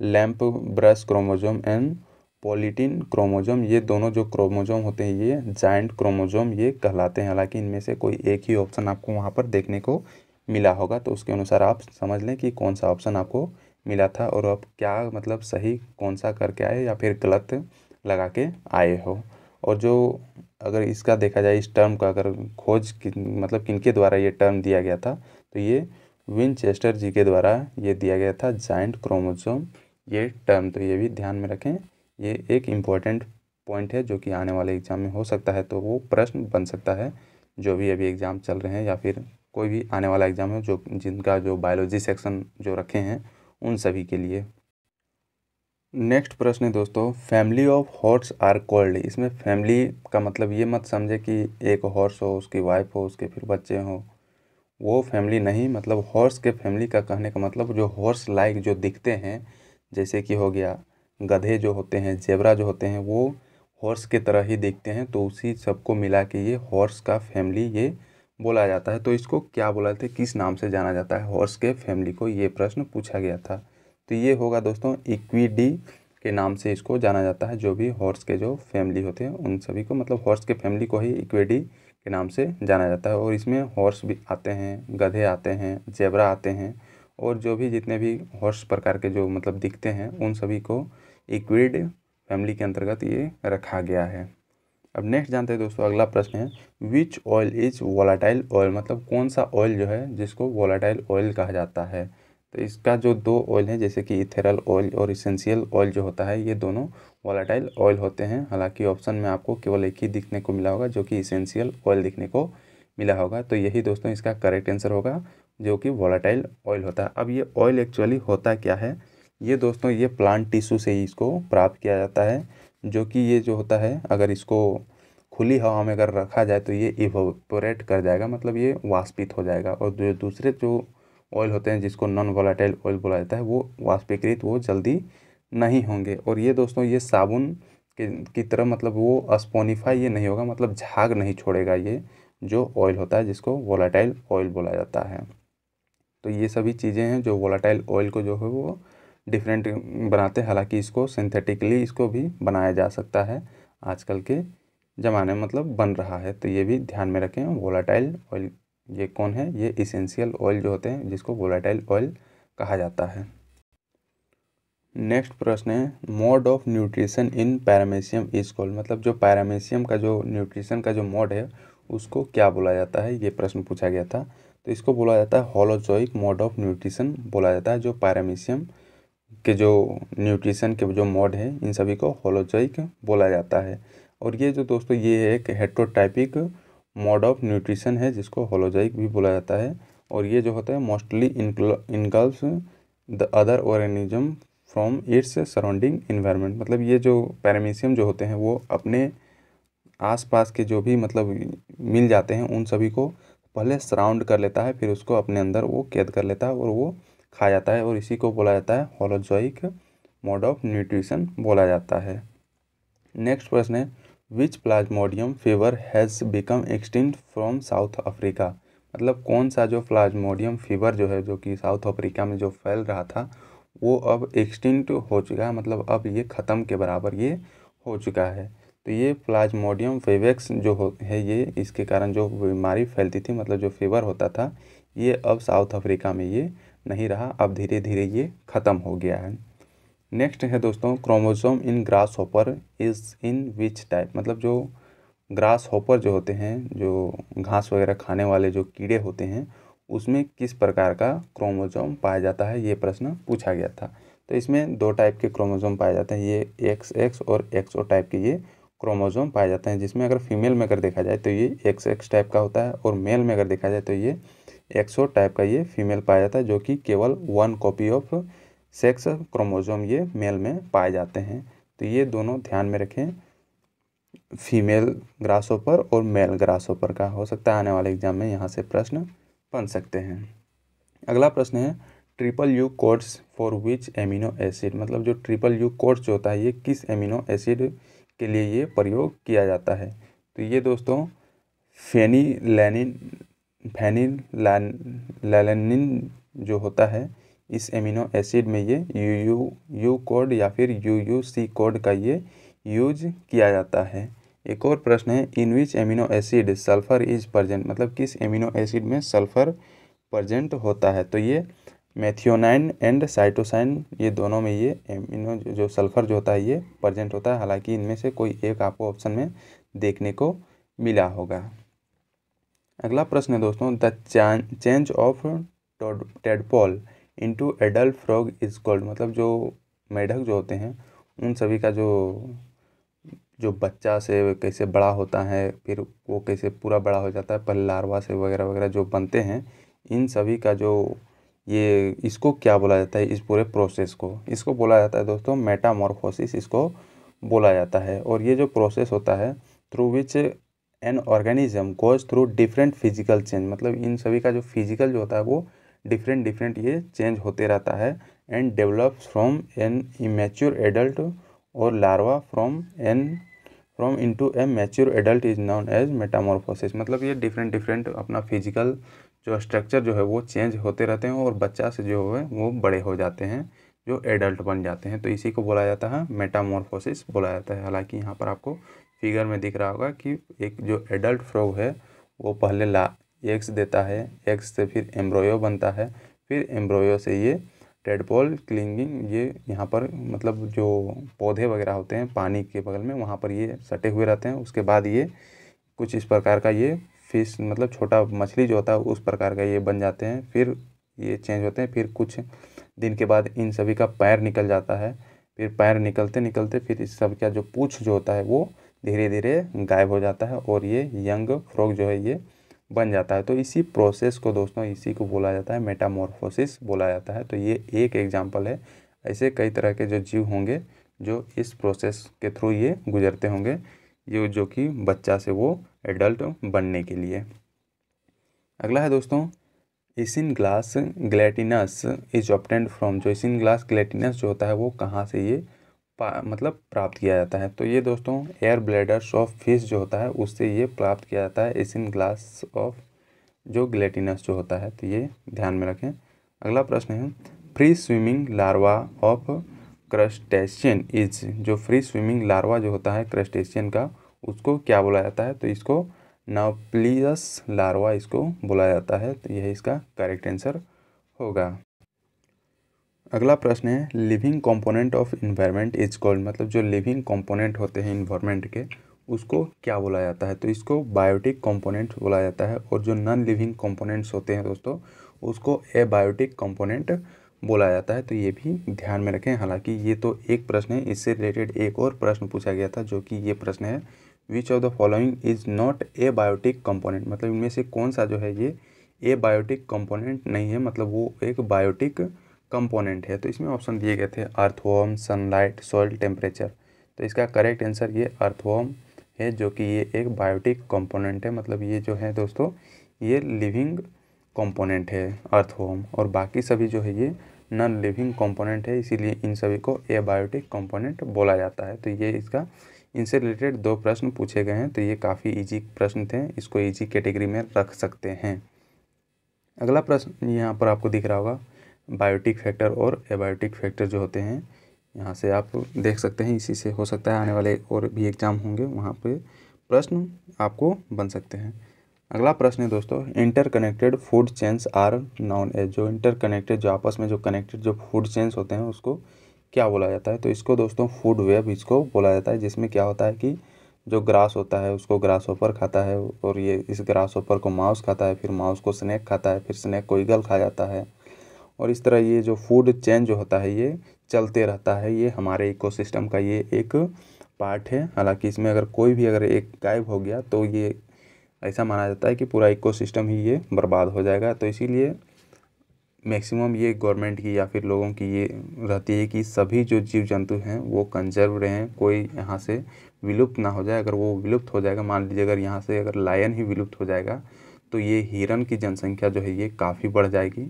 lampbrush chromosome and polytene chromosome ये दोनों जो क्रोमोजोम होते हैं ये जाइंट क्रोमोजोम ये कहलाते हैं हालांकि इनमें से कोई एक ही ऑप्शन आपको वहाँ पर देखने को मिला होगा तो उसके अनुसार आप समझ लें कि कौन सा ऑप्शन आपको मिला था और आप क्या मतलब सही कौन सा करके आए या फिर गलत लगा के आए हो और जो अगर इसका देखा जाए इस टर्म का अगर खोज कि, मतलब किनके द्वारा ये टर्म दिया गया था तो ये विनचेस्टर जी के द्वारा ये दिया गया था जाइंट क्रोमोसोम ये टर्म तो ये भी ध्यान में रखें ये एक इम्पॉर्टेंट पॉइंट है जो कि आने वाले एग्ज़ाम में हो सकता है तो वो प्रश्न बन सकता है जो भी अभी एग्ज़ाम चल रहे हैं या फिर कोई भी आने वाला एग्ज़ाम है जो जिनका जो बायोलॉजी सेक्शन जो रखे हैं उन सभी के लिए नेक्स्ट प्रश्न है दोस्तों family of horse are called इसमें फैमिली का मतलब ये मत समझे कि एक हॉर्स हो उसकी वाइफ हो उसके फिर बच्चे हों वो फैमिली नहीं मतलब हॉर्स के फैमिली का कहने का मतलब जो हॉर्स लाइक जो दिखते हैं जैसे कि हो गया गधे जो होते हैं जेबरा जो होते हैं वो हॉर्स के तरह ही दिखते हैं तो उसी सबको मिला के ये हॉर्स का फैमिली ये बोला जाता है तो इसको क्या बोला जाता है किस नाम से जाना जाता है हॉर्स के फैमिली को ये प्रश्न पूछा गया था तो ये होगा दोस्तों इक्विडी के नाम से इसको जाना जाता है जो भी हॉर्स के जो फैमिली होते हैं उन सभी को मतलब हॉर्स के फैमिली को ही इक्विडी के नाम से जाना जाता है और इसमें हॉर्स भी आते हैं गधे आते हैं जेबरा आते हैं और जो भी जितने भी हॉर्स प्रकार के जो मतलब दिखते हैं उन सभी को इक्विड फैमिली के अंतर्गत ये रखा गया है अब नेक्स्ट जानते हैं दोस्तों अगला प्रश्न है which oil is volatile oil मतलब कौन सा ऑयल जो है जिसको वोलाटाइल ऑयल कहा जाता है तो इसका जो दो ऑयल है जैसे कि इथेरल ऑयल और इसेंशियल ऑयल जो होता है ये दोनों वोलाटाइल ऑयल होते हैं हालांकि ऑप्शन में आपको केवल एक ही दिखने को मिला होगा जो कि इसेंशियल ऑयल दिखने को मिला होगा तो यही दोस्तों इसका करेक्ट आंसर होगा जो कि वोलाटाइल ऑयल होता है अब ये ऑयल एक्चुअली होता क्या है ये दोस्तों ये प्लांट टिश्यू से ही इसको प्राप्त किया जाता है जो कि ये जो होता है अगर इसको खुली हवा में अगर रखा जाए तो ये इवोपोरेट कर जाएगा मतलब ये वाष्पित हो जाएगा और जो दूसरे जो ऑयल होते हैं जिसको नॉन वोलाटाइल ऑयल बोला जाता है वो वाष्पीकृत वो जल्दी नहीं होंगे और ये दोस्तों ये साबुन की तरह मतलब वो स्पोनिफाई ये नहीं होगा मतलब झाग नहीं छोड़ेगा ये जो ऑयल होता है जिसको वोलाटाइल ऑयल बोला जाता है तो ये सभी चीज़ें हैं जो वोलाटाइल ऑयल को जो है वो डिफरेंट बनाते हैं हालांकि इसको सिंथेटिकली इसको भी बनाया जा सकता है आजकल के ज़माने में मतलब बन रहा है तो ये भी ध्यान में रखें वोलाटाइल ऑयल ये कौन है ये इसेंशियल ऑयल जो होते हैं जिसको वोलाटाइल ऑयल कहा जाता है नेक्स्ट प्रश्न है mode of nutrition in paramecium is मतलब जो पैरामेशियम का जो न्यूट्रिशन का जो मोड है उसको क्या बोला जाता है ये प्रश्न पूछा गया था तो इसको बोला जाता है होलोजोइक मोड ऑफ न्यूट्रिशन बोला जाता है जो पैरामेशियम के जो न्यूट्रिशन के जो मोड हैं इन सभी को होलोजोइक बोला जाता है और ये जो दोस्तों ये एक हेट्रोटाइपिक मोड ऑफ न्यूट्रिशन है जिसको होलोजाइक भी बोला जाता है और ये जो होता है mostly engulfs the other organism from its surrounding environment मतलब ये जो पैरामीशियम जो होते हैं वो अपने आसपास के जो भी मतलब मिल जाते हैं उन सभी को पहले सराउंड कर लेता है फिर उसको अपने अंदर वो कैद कर लेता है और वो खाया जाता है और इसी को बोला जाता है होलोजोइक मोड ऑफ न्यूट्रिशन बोला जाता है नेक्स्ट प्रश्न है which plasmodium fever has become extinct from South Africa मतलब कौन सा जो प्लाज्मोडियम फीवर जो है जो कि साउथ अफ्रीका में जो फैल रहा था वो अब एक्सटिंक्ट हो चुका है मतलब अब ये ख़त्म के बराबर ये हो चुका है तो ये प्लाज्मोडियम फेवेक्स जो हो है ये इसके कारण जो बीमारी फैलती थी मतलब जो फीवर होता था ये अब साउथ अफ्रीका में ये नहीं रहा अब धीरे धीरे ये ख़त्म हो गया है नेक्स्ट है दोस्तों chromosome in grasshopper is in which type मतलब जो ग्रास होपर जो होते हैं जो घास वगैरह खाने वाले जो कीड़े होते हैं उसमें किस प्रकार का क्रोमोसोम पाया जाता है ये प्रश्न पूछा गया था तो इसमें दो टाइप के क्रोमोसोम पाए जाते हैं ये एक्स एक्स और एक्स ओ टाइप के ये क्रोमोसोम पाए जाते हैं जिसमें अगर फीमेल में अगर देखा जाए तो ये एक्स एक्स टाइप का होता है और मेल में अगर देखा जाए तो ये एक्सो टाइप का ये फीमेल पाया जाता है जो कि केवल one copy of sex chromosome ये मेल में पाए जाते हैं तो ये दोनों ध्यान में रखें फीमेल ग्रासोपर और मेल ग्रासोपर का हो सकता है आने वाले एग्जाम में यहाँ से प्रश्न बन सकते हैं अगला प्रश्न है triple U codes for which amino acid मतलब जो ट्रिपल यू कोड्स जो होता है ये किस एमिनो एसिड के लिए ये प्रयोग किया जाता है तो ये दोस्तों फेनी लैनिन फैनिल लैलनिन जो होता है इस एमिनो एसिड में ये यू यू यू कोड या फिर यू यू सी कोड का ये यूज किया जाता है एक और प्रश्न है in which amino acid sulphur is present मतलब किस एमिनो एसिड में सल्फर प्रजेंट होता है तो ये मैथियोनाइन एंड साइटोसाइन ये दोनों में ये एमिनो जो, जो सल्फर जो होता है ये प्रजेंट होता है हालांकि इनमें से कोई एक आपको ऑप्शन में देखने को मिला होगा अगला प्रश्न है दोस्तों the change of tadpole into adult frog is called मतलब जो मेढक जो होते हैं उन सभी का जो जो बच्चा से कैसे बड़ा होता है फिर वो कैसे पूरा बड़ा हो जाता है पहले लार्वा से वगैरह वगैरह जो बनते हैं इन सभी का जो ये इसको क्या बोला जाता है इस पूरे प्रोसेस को इसको बोला जाता है दोस्तों मेटामॉर्फोसिस इसको बोला जाता है और ये जो प्रोसेस होता है through which an organism goes through different physical change मतलब इन सभी का जो फिजिकल जो होता है वो डिफरेंट डिफरेंट ये चेंज होते रहता है and develops from an immature adult और larva from an from into a mature adult is known as metamorphosis मतलब ये डिफरेंट डिफरेंट अपना फिजिकल जो स्ट्रक्चर जो है वो चेंज होते रहते हैं और बच्चा से जो है वो बड़े हो जाते हैं जो एडल्ट बन जाते हैं तो इसी को बोला जाता है मेटामोरफोसिस बोला जाता है हालांकि यहाँ पर आपको फिगर में दिख रहा होगा कि एक जो एडल्ट फ्रॉग है वो पहले ला एग्स देता है एग्स से फिर एम्ब्रोयो बनता है फिर एम्ब्रोयो से ये टेडपोल क्लिंगिंग ये यहाँ पर मतलब जो पौधे वगैरह होते हैं पानी के बगल में वहाँ पर ये सटे हुए रहते हैं उसके बाद ये कुछ इस प्रकार का ये फिश मतलब छोटा मछली जो होता है उस प्रकार का ये बन जाते हैं फिर ये चेंज होते हैं फिर कुछ दिन के बाद इन सभी का पैर निकल जाता है फिर पैर निकलते निकलते फिर इस सब का जो पूछ जो होता है वो धीरे धीरे गायब हो जाता है और ये यंग फ्रॉग जो है ये बन जाता है तो इसी प्रोसेस को दोस्तों इसी को बोला जाता है मेटामोरफोसिस बोला जाता है तो ये एक एग्जाम्पल है ऐसे कई तरह के जो जीव होंगे जो इस प्रोसेस के थ्रू ये गुजरते होंगे ये जो कि बच्चा से वो एडल्ट बनने के लिए अगला है दोस्तों isinglass gelatinous is obtained from जो इसिन ग्लास ग्लेटिनस जो होता है वो कहाँ से ये मतलब प्राप्त किया जाता है तो ये दोस्तों एयर ब्लेडर्स ऑफ फिश जो होता है उससे ये प्राप्त किया जाता है एसिन ग्लास ऑफ जो ग्लेटिनस जो होता है तो ये ध्यान में रखें अगला प्रश्न है free swimming larva of crustacean is जो फ्री स्विमिंग लार्वा जो होता है क्रस्टेशियन का उसको क्या बोला जाता है तो इसको नावप्लियस लार्वा इसको बोला जाता है तो यह इसका करेक्ट आंसर होगा अगला प्रश्न है living component of environment is called मतलब जो लिविंग कंपोनेंट होते हैं इन्वायरमेंट के उसको क्या बोला जाता है तो इसको बायोटिक कंपोनेंट बोला जाता है और जो नॉन लिविंग कंपोनेंट्स होते हैं दोस्तों उसको ए बायोटिक कॉम्पोनेंट बोला जाता है तो ये भी ध्यान में रखें हालांकि ये तो एक प्रश्न है इससे रिलेटेड एक और प्रश्न पूछा गया था जो कि ये प्रश्न है which of the following is not a biotic component मतलब इनमें से कौन सा जो है ये ए बायोटिक कॉम्पोनेंट नहीं है मतलब वो एक बायोटिक कंपोनेंट है तो इसमें ऑप्शन दिए गए थे अर्थवॉर्म सनलाइट सॉइल टेम्परेचर तो इसका करेक्ट आंसर ये अर्थवॉर्म है जो कि ये एक बायोटिक कंपोनेंट है मतलब ये जो है दोस्तों ये लिविंग कंपोनेंट है अर्थवॉर्म और बाकी सभी जो है ये नॉन लिविंग कंपोनेंट है इसीलिए इन सभी को ए बायोटिक कॉम्पोनेंट बोला जाता है तो ये इसका इनसे रिलेटेड दो प्रश्न पूछे गए हैं तो ये काफ़ी ईजी प्रश्न थे इसको ईजी कैटेगरी में रख सकते हैं अगला प्रश्न यहाँ पर आपको दिख रहा होगा बायोटिक फैक्टर और एबायोटिक फैक्टर जो होते हैं यहाँ से आप देख सकते हैं इसी से हो सकता है आने वाले और भी एग्जाम होंगे वहाँ पे प्रश्न आपको बन सकते हैं अगला प्रश्न है दोस्तों interconnected food chains are known as जो इंटरकनेक्टेड जो आपस में जो कनेक्टेड जो फूड चेंस होते हैं उसको क्या बोला जाता है तो इसको दोस्तों फूड वेब इसको बोला जाता है जिसमें क्या होता है कि जो ग्रास होता है उसको ग्रास ओपर खाता है और ये इस ग्रास ओपर को माउस खाता है फिर माउस को स्नैक खाता है फिर स्नैक को ईगल खा जाता है और इस तरह ये जो फूड चेन जो होता है ये चलते रहता है ये हमारे इकोसिस्टम का ये एक पार्ट है हालांकि इसमें अगर कोई भी अगर एक गायब हो गया तो ये ऐसा माना जाता है कि पूरा इकोसिस्टम ही ये बर्बाद हो जाएगा तो इसीलिए मैक्सिमम ये गवर्नमेंट की या फिर लोगों की ये रहती है कि सभी जो जीव जंतु हैं वो कंजर्व रहें कोई यहाँ से विलुप्त ना हो जाए अगर वो विलुप्त हो जाएगा मान लीजिए अगर यहाँ से अगर लायन ही विलुप्त हो जाएगा तो ये हिरन की जनसंख्या जो है ये काफ़ी बढ़ जाएगी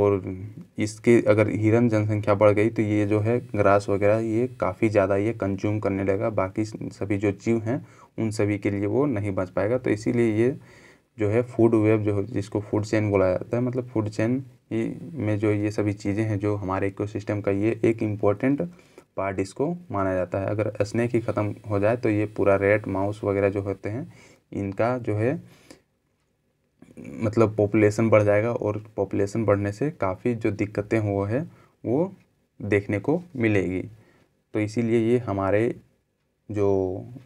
और इसके अगर हिरन जनसंख्या बढ़ गई तो ये जो है ग्रास वगैरह ये काफ़ी ज़्यादा ये कंज्यूम करने लगेगा बाकी सभी जो जीव हैं उन सभी के लिए वो नहीं बच पाएगा तो इसीलिए ये जो है फूड वेब जो जिसको फूड चेन बोला जाता है मतलब फूड चेन में जो ये सभी चीज़ें हैं जो हमारे इको का ये एक इम्पॉर्टेंट पार्ट इसको माना जाता है अगर स्नैक ही ख़त्म हो जाए तो ये पूरा रेड माउस वगैरह जो होते हैं इनका जो है मतलब पॉपुलेशन बढ़ जाएगा और पॉपुलेशन बढ़ने से काफ़ी जो दिक्कतें हो है वो देखने को मिलेगी तो इसीलिए ये हमारे जो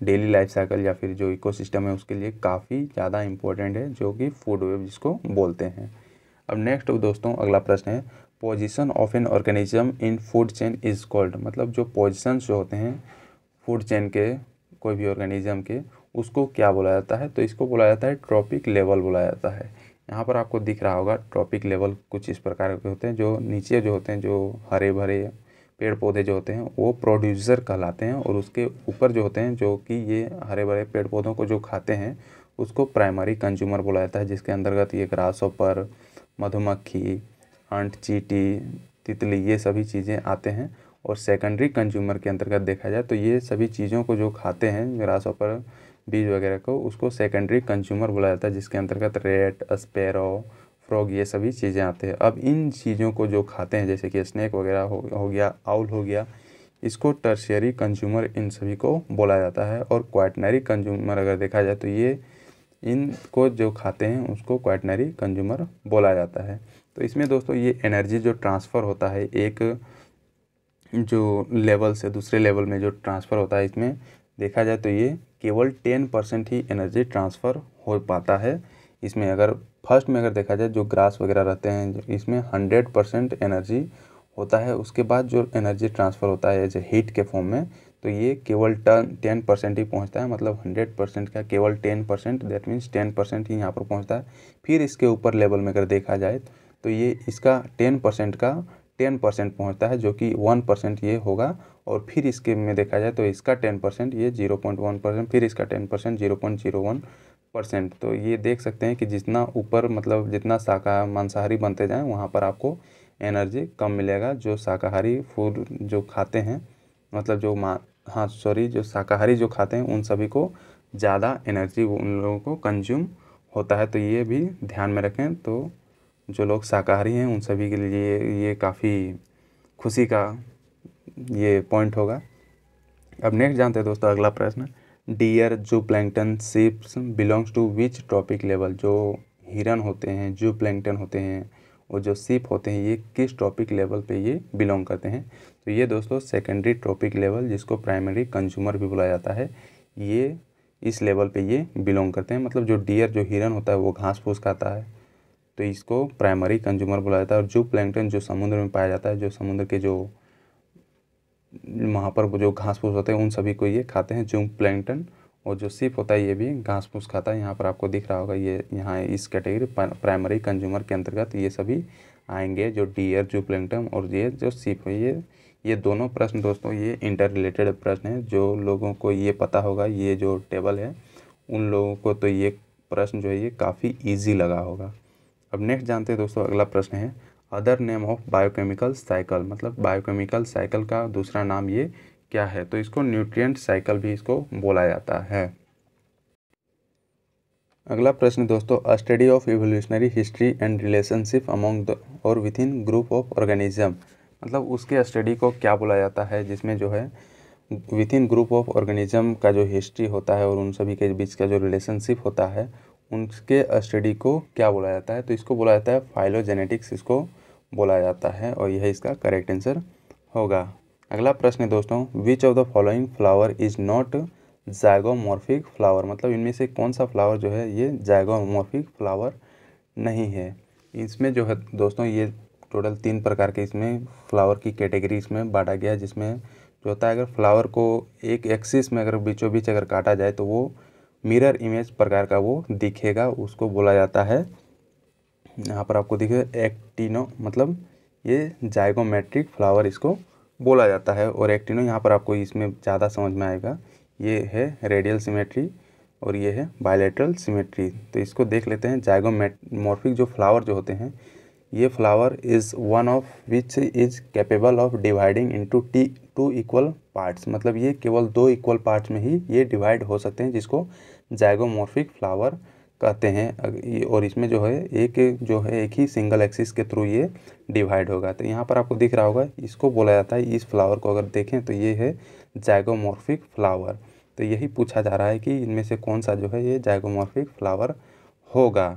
डेली लाइफ साइकिल या फिर जो इकोसिस्टम है उसके लिए काफ़ी ज़्यादा इम्पोर्टेंट है जो कि फूड वेब जिसको बोलते हैं अब नेक्स्ट दोस्तों अगला प्रश्न है position of an organism in food chain is called मतलब जो पोजिशन जो होते हैं फूड चेन के कोई भी ऑर्गेनिज्म के उसको क्या बोला जाता है तो इसको बोला जाता है ट्रॉपिक लेवल बोला जाता है यहाँ पर आपको दिख रहा होगा ट्रॉपिक लेवल कुछ इस प्रकार के होते हैं जो नीचे जो होते हैं जो हरे भरे पेड़ पौधे जो होते हैं वो प्रोड्यूसर कहलाते हैं और उसके ऊपर जो होते हैं जो कि ये हरे भरे पेड़ पौधों को जो खाते हैं उसको प्राइमरी कंज्यूमर बोला जाता है जिसके अंतर्गत ये ग्रास ऑपर मधुमक्खी अंट चीटी तितली ये सभी चीज़ें आते हैं और सेकेंडरी कंज्यूमर के अंतर्गत देखा जाए तो ये सभी चीज़ों को जो खाते हैं ग्रास ऑपर बीज वगैरह को उसको सेकेंडरी कंज्यूमर बोला जाता है जिसके अंतर्गत रेट स्पेरो फ्रॉग ये सभी चीज़ें आते हैं अब इन चीज़ों को जो खाते हैं जैसे कि स्नैक वगैरह हो, हो गया आउल हो गया इसको टर्शियरी कंज्यूमर इन सभी को बोला जाता है और क्वाटनरी कंज्यूमर अगर देखा जाए तो ये इनको जो खाते हैं उसको क्वाटनरी कंज्यूमर बोला जाता है तो इसमें दोस्तों ये एनर्जी जो ट्रांसफ़र होता है एक जो लेवल से दूसरे लेवल में जो ट्रांसफ़र होता है इसमें देखा जाए तो ये केवल टेन परसेंट ही एनर्जी ट्रांसफ़र हो पाता है इसमें अगर फर्स्ट में अगर देखा जाए जो ग्रास वगैरह रहते हैं इसमें हंड्रेड परसेंट एनर्जी होता है उसके बाद जो एनर्जी ट्रांसफ़र होता है जैसे हीट के फॉर्म में तो ये केवल टन टेन परसेंट ही पहुंचता है मतलब हंड्रेड परसेंट का केवल ten percent that means ten percent ही यहाँ पर पहुंचता है फिर इसके ऊपर लेवल में अगर देखा जाए तो ये इसका टेन परसेंट का टेन परसेंट पहुँचता है जो कि वन परसेंट ये होगा और फिर इसके में देखा जाए तो इसका टेन परसेंट ये जीरो पॉइंट वन परसेंट फिर इसका ten percent zero point zero one percent तो ये देख सकते हैं कि जितना ऊपर मतलब जितना शाका मांसाहारी बनते जाएँ वहाँ पर आपको एनर्जी कम मिलेगा जो शाकाहारी फूड जो खाते हैं मतलब जो मा हाँ सॉरी जो शाकाहारी जो खाते हैं उन सभी को ज़्यादा एनर्जी उन लोगों को कंज्यूम होता है तो ये भी ध्यान में रखें तो जो लोग शाकाहारी हैं उन सभी के लिए ये काफ़ी खुशी का ये पॉइंट होगा अब नेक्स्ट जानते हैं दोस्तों अगला प्रश्न डियर जो plankton sheeps belongs to which trophic level जो हिरन होते हैं जो प्लैंकटन होते हैं और जो सिप होते हैं ये किस ट्रॉपिक लेवल पे ये बिलोंग करते हैं तो ये दोस्तों सेकेंडरी ट्रॉपिक लेवल जिसको प्राइमरी कंज्यूमर भी बुलाया जाता है ये इस लेवल पे ये बिलोंग करते हैं मतलब जो डियर जो हिरन होता है वो घास फूस खाता है तो इसको प्राइमरी कंज्यूमर बुलाया जाता है और जो प्लैंकटन जो समुद्र में पाया जाता है जो समुद्र के जो वहाँ पर जो घास फूस होते हैं उन सभी को ये खाते हैं जूम प्लैंगटन और जो सिप होता है ये भी घास फूस खाता है यहाँ पर आपको दिख रहा होगा ये यहाँ इस कैटेगरी प्राइमरी कंज्यूमर के अंतर्गत ये सभी आएंगे जो डियर जो प्लैंगटन और ये जो सिप है ये ये दोनों प्रश्न दोस्तों ये इंटर रिलेटेड प्रश्न है जो लोगों को ये पता होगा ये जो टेबल है उन लोगों को तो ये प्रश्न जो है ये काफ़ी ईजी लगा होगा अब नेक्स्ट जानते हैं दोस्तों अगला प्रश्न है other name of biochemical cycle मतलब बायोकेमिकल साइकिल का दूसरा नाम ये क्या है तो इसको न्यूट्रिएंट साइकिल भी इसको बोला जाता है अगला प्रश्न दोस्तों study of evolutionary history and relationship among the और within group of organism मतलब उसके स्टडी को क्या बोला जाता है जिसमें जो है within group of organism का जो हिस्ट्री होता है और उन सभी के बीच का जो रिलेशनशिप होता है उनके स्टडी को क्या बोला जाता है तो इसको बोला जाता है फाइलोजेनेटिक्स इसको बोला जाता है और यह इसका करेक्ट आंसर होगा अगला प्रश्न है दोस्तों which of the following flower is not zygomorphic flower मतलब इनमें से कौन सा फ्लावर जो है ये जायगोमॉर्फिक फ्लावर नहीं है इसमें जो है दोस्तों ये टोटल तीन प्रकार के इसमें फ्लावर की कैटेगरी इसमें बांटा गया है जिसमें जो होता है अगर फ्लावर को एक एक्सिस में अगर बीचों बीच अगर काटा जाए तो वो मिरर इमेज प्रकार का वो दिखेगा उसको बोला जाता है यहाँ पर आपको दिखेगा एक्टिनो मतलब ये जाइगोमेट्रिक फ्लावर इसको बोला जाता है और एक्टिनो यहाँ पर आपको इसमें ज़्यादा समझ में आएगा ये है रेडियल सिमेट्री और ये है बायोलेट्रल सिमेट्री तो इसको देख लेते हैं मोर्फिक जो फ्लावर जो होते हैं ये flower is one of which is capable of dividing into t two equal parts मतलब ये केवल दो इक्वल पार्ट्स में ही ये डिवाइड हो सकते हैं जिसको जैगोमॉर्फिक फ्लावर कहते हैं और इसमें जो है एक जो है एक ही सिंगल एक्सिस के थ्रू ये डिवाइड होगा तो यहाँ पर आपको दिख रहा होगा इसको बोला जाता है इस फ्लावर को अगर देखें तो ये है जैगोमोर्फिक फ्लावर तो यही पूछा जा रहा है कि इनमें से कौन सा जो है ये जैगोमॉर्फिक फ्लावर होगा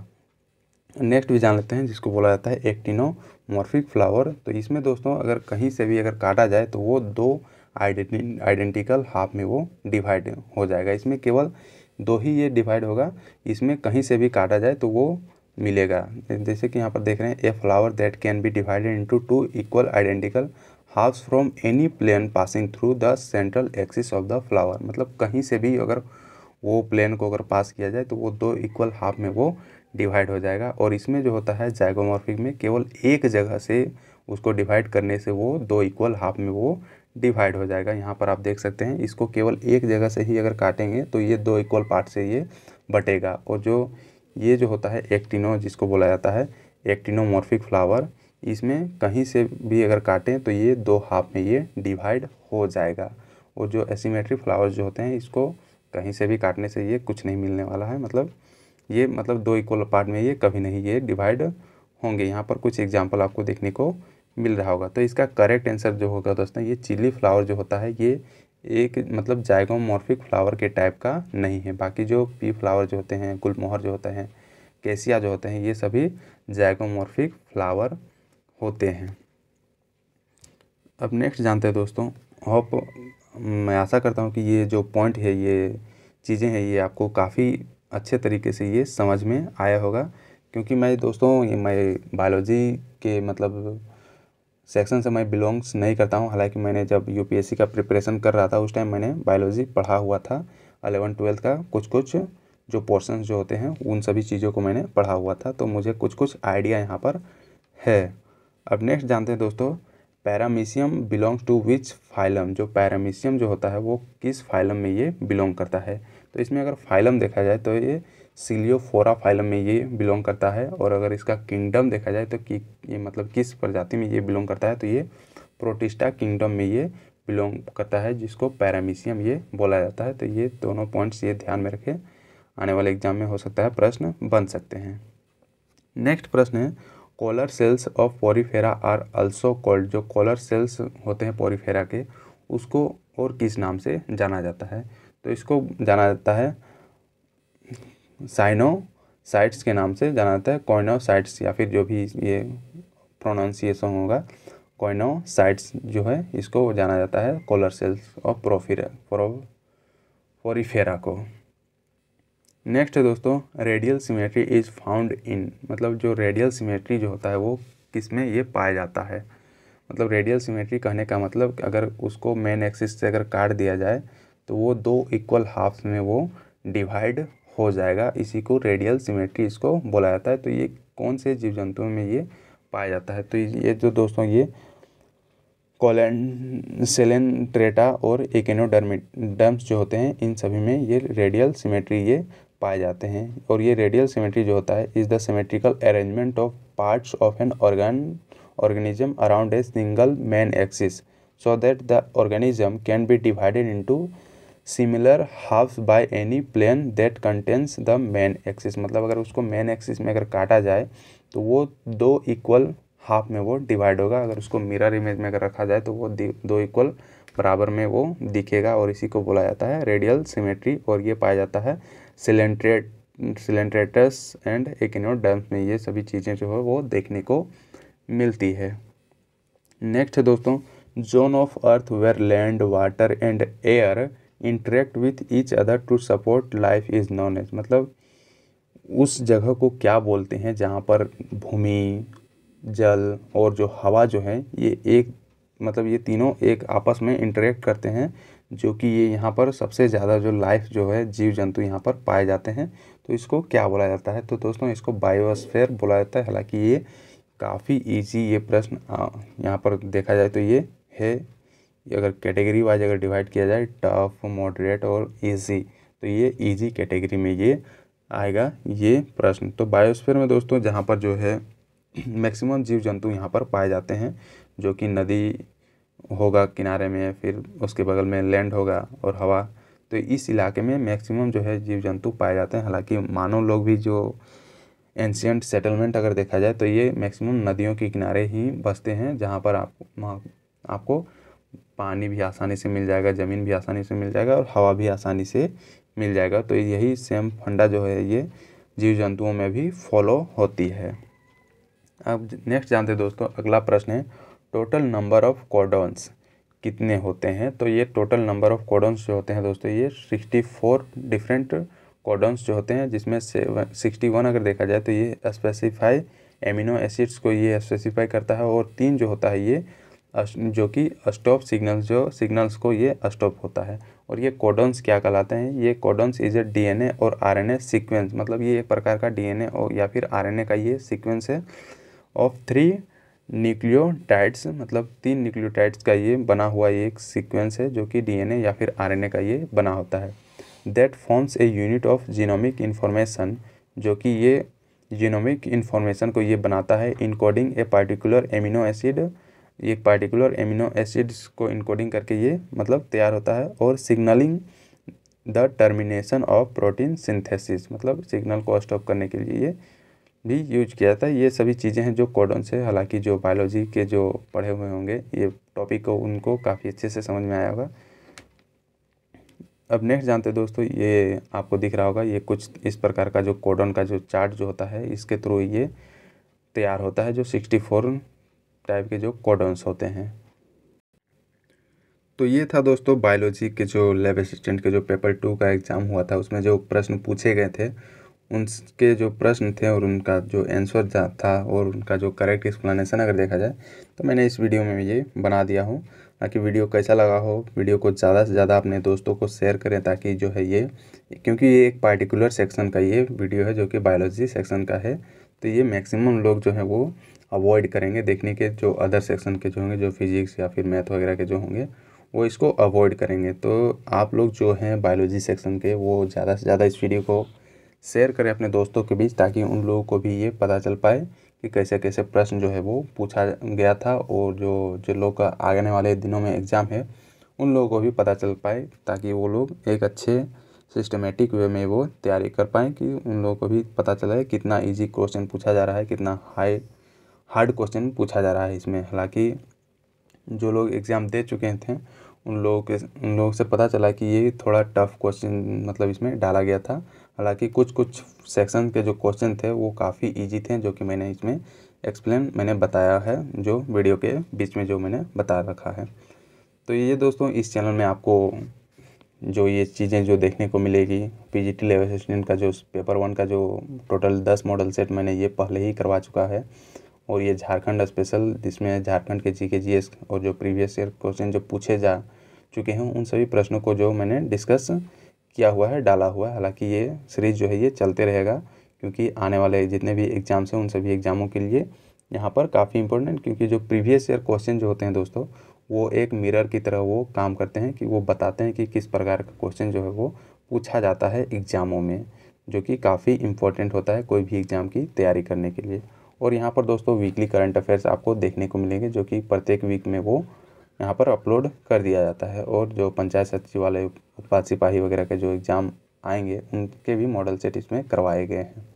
नेक्स्ट भी जान लेते हैं जिसको बोला जाता है एक्टिनोमॉर्फिक फ्लावर तो इसमें दोस्तों अगर कहीं से भी अगर काटा जाए तो वो दो आइडेंटिकल हाफ में वो डिवाइड हो जाएगा इसमें केवल दो ही ये डिवाइड होगा इसमें कहीं से भी काटा जाए तो वो मिलेगा जैसे कि यहाँ पर देख रहे हैं a flower that can be divided into two equal identical halves from any plane passing through the central axis of the flower मतलब कहीं से भी अगर वो प्लेन को अगर पास किया जाए तो वो दो इक्वल हाफ में वो डिवाइड हो जाएगा और इसमें जो होता है जैगोमॉर्फिक में केवल एक जगह से उसको डिवाइड करने से वो दो इक्वल हाफ में वो डिवाइड हो जाएगा यहाँ पर आप देख सकते हैं इसको केवल एक जगह से ही अगर काटेंगे तो ये दो इक्वल पार्ट से ये बटेगा और जो ये जो होता है एक्टिनो जिसको बोला जाता है एक्टिनोमॉर्फिक फ्लावर इसमें कहीं से भी अगर काटें तो ये दो हाफ में ये डिवाइड हो जाएगा और जो एसीमेट्रिक फ्लावर्स जो होते हैं इसको कहीं से भी काटने से ये कुछ नहीं मिलने वाला है मतलब ये मतलब दो इक्वल पार्ट में ये कभी नहीं ये डिवाइड होंगे यहाँ पर कुछ एग्जाम्पल आपको देखने को मिल रहा होगा तो इसका करेक्ट आंसर जो होगा दोस्तों ये चिली फ्लावर जो होता है ये एक मतलब जायगोमॉर्फिक फ्लावर के टाइप का नहीं है बाकी जो पी फ्लावर जो होते हैं गुलमोहर जो होते हैं कैसिया जो होते हैं ये सभी जायगोमॉर्फिक फ्लावर होते हैं अब नेक्स्ट जानते हैं दोस्तों होप मैं आशा करता हूँ कि ये जो पॉइंट है ये चीज़ें हैं ये आपको काफ़ी अच्छे तरीके से ये समझ में आया होगा क्योंकि मैं दोस्तों ये मैं बायोलॉजी के मतलब सेक्शन से मैं बिलोंग्स नहीं करता हूँ हालांकि मैंने जब यूपीएससी का प्रिपरेशन कर रहा था उस टाइम मैंने बायोलॉजी पढ़ा हुआ था अलेवन ट्वेल्थ का कुछ कुछ जो पोर्सन जो होते हैं उन सभी चीज़ों को मैंने पढ़ा हुआ था तो मुझे कुछ कुछ आइडिया यहाँ पर है अब नेक्स्ट जानते हैं दोस्तों paramecium belongs to which phylum जो पैरामीशियम जो होता है वो किस फाइलम में ये बिलोंग करता है तो इसमें अगर फाइलम देखा जाए तो ये सिलियोफोरा फाइलम में ये बिलोंग करता है और अगर इसका किंगडम देखा जाए तो कि ये मतलब किस प्रजाति में ये बिलोंग करता है तो ये प्रोटिस्टा किंगडम में ये बिलोंग करता है जिसको पैरामीशियम ये बोला जाता है तो ये दोनों पॉइंट्स ये ध्यान में रखें आने वाले एग्जाम में हो सकता है प्रश्न बन सकते हैं नेक्स्ट प्रश्न है collar cells of porifera are also called जो कॉलर सेल्स होते हैं पोरीफेरा के उसको और किस नाम से जाना जाता है तो इसको जाना जाता है साइनोसाइट्स के नाम से जाना जाता है कोइनोसाइट्स या फिर जो भी ये प्रोनाउंसिएशन होगा कोइनोसाइट्स जो है इसको जाना जाता है कोलर सेल्स और प्रोफिर प्रो पोरीफेरा को नेक्स्ट है दोस्तों radial symmetry is found in मतलब जो रेडियल सिमेट्री जो होता है वो किस में ये पाया जाता है मतलब रेडियल सिमेट्री कहने का मतलब अगर उसको मेन एक्सिस से अगर काट दिया जाए तो वो दो इक्वल हाफ्स में वो डिवाइड हो जाएगा इसी को रेडियल सिमेट्री इसको बोला जाता है तो ये कौन से जीव जंतुओं में ये पाया जाता है तो ये जो दोस्तों ये कोलन ट्रेटा और एकेनोडर्मिडम्स जो होते हैं इन सभी में ये रेडियल सिमेट्री ये पाए जाते हैं और ये रेडियल सिमेट्री जो होता है is the symmetrical arrangement of parts of an organ organism around a single main axis so that the organism can be divided into similar half by any plane that contains the main axis मतलब अगर उसको main axis में अगर काटा जाए तो वो दो इक्वल हाफ में वो डिवाइड होगा अगर उसको मिरर इमेज में अगर रखा जाए तो वो दो इक्वल बराबर में वो दिखेगा और इसी को बोला जाता है रेडियल सिमेट्री और ये पाया जाता है सिलेंट्रेट सिलेंट्रेटस एंड एकिनोडर्म्स में ये सभी चीज़ें जो है वो देखने को मिलती है नेक्स्ट है दोस्तों zone of earth where land water and air interact with each other to support life is known as मतलब उस जगह को क्या बोलते हैं जहाँ पर भूमि जल और जो हवा जो है ये एक मतलब ये तीनों एक आपस में इंटरेक्ट करते हैं जो कि ये यहाँ पर सबसे ज़्यादा जो लाइफ जो है जीव जंतु यहाँ पर पाए जाते हैं तो इसको क्या बोला जाता है तो दोस्तों इसको बायोस्फेयर बोला जाता है हालांकि ये काफ़ी इजी ये प्रश्न यहाँ पर देखा जाए तो ये है अगर कैटेगरी वाइज अगर डिवाइड किया जाए टफ मॉडरेट और ईजी तो ये ईजी कैटेगरी में ये आएगा ये प्रश्न तो बायोस्फीयर में दोस्तों जहाँ पर जो है मैक्सिमम जीव जंतु यहाँ पर पाए जाते हैं जो कि नदी होगा किनारे में फिर उसके बगल में लैंड होगा और हवा तो इस इलाके में मैक्सिमम जो है जीव जंतु पाए जाते हैं हालांकि मानव लोग भी जो एंशियंट सेटलमेंट अगर देखा जाए तो ये मैक्सिमम नदियों के किनारे ही बसते हैं जहाँ पर आप आपको पानी भी आसानी से मिल जाएगा ज़मीन भी आसानी से मिल जाएगा और हवा भी आसानी से मिल जाएगा तो यही सेम फंडा जो है ये जीव जंतुओं में भी फॉलो होती है अब नेक्स्ट जानते हैं दोस्तों अगला प्रश्न है टोटल नंबर ऑफ कॉडोन्स कितने होते हैं तो ये टोटल नंबर ऑफ कॉडोन्स जो होते हैं दोस्तों ये सिक्सटी फोर डिफरेंट कॉडोन्स जो होते हैं जिसमें सिक्सटी वन अगर देखा जाए तो ये स्पेसिफाई एमिनो एसिड्स को ये स्पेसिफाई करता है और तीन जो होता है ये जो कि स्टॉप सिग्नल्स जो सिग्नल्स को ये स्टॉप होता है और ये कोडन्स क्या कहलाते हैं ये कोडन्स इज ए डीएनए और आरएनए सीक्वेंस मतलब ये एक प्रकार का डीएनए और या फिर आरएनए का ये सीक्वेंस है ऑफ थ्री न्यूक्लियोटाइड्स मतलब तीन न्यूक्लियोटाइड्स का ये बना हुआ ये एक सीक्वेंस है जो कि डीएनए या फिर आरएनए का ये बना होता है that forms a unit of genomic information जो कि ये जीनोमिक इन्फॉर्मेशन को ये बनाता है encoding a particular amino acid ये पार्टिकुलर एमिनो एसिड्स को इनकोडिंग करके ये मतलब तैयार होता है और signaling the termination of protein synthesis मतलब सिग्नल को स्टॉप करने के लिए ये भी यूज किया जाता है ये सभी चीज़ें हैं जो कोडन से हालांकि जो बायोलॉजी के जो पढ़े हुए होंगे ये टॉपिक को उनको काफ़ी अच्छे से समझ में आया होगा अब नेक्स्ट जानते दोस्तों ये आपको दिख रहा होगा ये कुछ इस प्रकार का जो कोडन का जो चार्ट जो होता है इसके थ्रू ये तैयार होता है जो सिक्सटी फोर टाइप के जो कॉडन्स होते हैं तो ये था दोस्तों बायोलॉजी के जो लैब असिस्टेंट के जो पेपर टू का एग्ज़ाम हुआ था उसमें जो प्रश्न पूछे गए थे उनके जो प्रश्न थे और उनका जो आंसर था और उनका जो करेक्ट एक्सप्लेनेशन अगर देखा जाए तो मैंने इस वीडियो में ये बना दिया हूँ ताकि वीडियो कैसा लगा हो वीडियो को ज़्यादा से ज़्यादा अपने दोस्तों को शेयर करें ताकि जो है ये क्योंकि ये एक पार्टिकुलर सेक्शन का ये वीडियो है जो कि बायोलॉजी सेक्शन का है तो ये मैक्सिमम लोग जो है वो अवॉइड करेंगे देखने के जो अदर सेक्शन के जो होंगे जो फिजिक्स या फिर मैथ वगैरह के जो होंगे वो इसको अवॉइड करेंगे तो आप लोग जो हैं बायोलॉजी सेक्शन के वो ज़्यादा से ज़्यादा इस वीडियो को शेयर करें अपने दोस्तों के बीच ताकि उन लोगों को भी ये पता चल पाए कि कैसे कैसे प्रश्न जो है वो पूछा गया था और जो जो लोग का आने वाले दिनों में एग्ज़ाम है उन लोगों को भी पता चल पाए ताकि वो लोग एक अच्छे सिस्टमेटिक वे में वो तैयारी कर पाएँ कि उन लोगों को भी पता चले कितना इजी क्वेश्चन पूछा जा रहा है कितना हाई हार्ड क्वेश्चन पूछा जा रहा है इसमें हालांकि जो लोग एग्ज़ाम दे चुके थे उन लोगों के उन लोगों से पता चला कि ये थोड़ा टफ क्वेश्चन मतलब इसमें डाला गया था हालांकि कुछ कुछ सेक्शन के जो क्वेश्चन थे वो काफ़ी ईजी थे जो कि मैंने इसमें एक्सप्लेन मैंने बताया है जो वीडियो के बीच में जो मैंने बता रखा है तो ये दोस्तों इस चैनल में आपको जो ये चीज़ें जो देखने को मिलेगी पीजीटी लेवल असिस्टेंट का जो पेपर वन का जो टोटल दस मॉडल सेट मैंने ये पहले ही करवा चुका है और ये झारखंड स्पेशल जिसमें झारखंड के जी के जी एस और जो प्रीवियस ईयर क्वेश्चन जो पूछे जा चुके हैं उन सभी प्रश्नों को जो मैंने डिस्कस किया हुआ है डाला हुआ है हालांकि ये सीरीज जो है ये चलते रहेगा क्योंकि आने वाले जितने भी एग्ज़ाम्स हैं उन सभी एग्ज़ामों के लिए यहाँ पर काफ़ी इंपॉर्टेंट क्योंकि जो प्रीवियस ईयर क्वेश्चन जो होते हैं दोस्तों वो एक मिरर की तरह वो काम करते हैं कि वो बताते हैं कि किस प्रकार का क्वेश्चन जो है वो पूछा जाता है एग्ज़ामों में जो कि काफ़ी इम्पोर्टेंट होता है कोई भी एग्ज़ाम की तैयारी करने के लिए और यहाँ पर दोस्तों वीकली करंट अफेयर्स आपको देखने को मिलेंगे जो कि प्रत्येक वीक में वो यहाँ पर अपलोड कर दिया जाता है और जो पंचायत सचिवालय उत्पाद सिपाही वगैरह के जो एग्ज़ाम आएंगे उनके भी मॉडल सेट इसमें करवाए गए हैं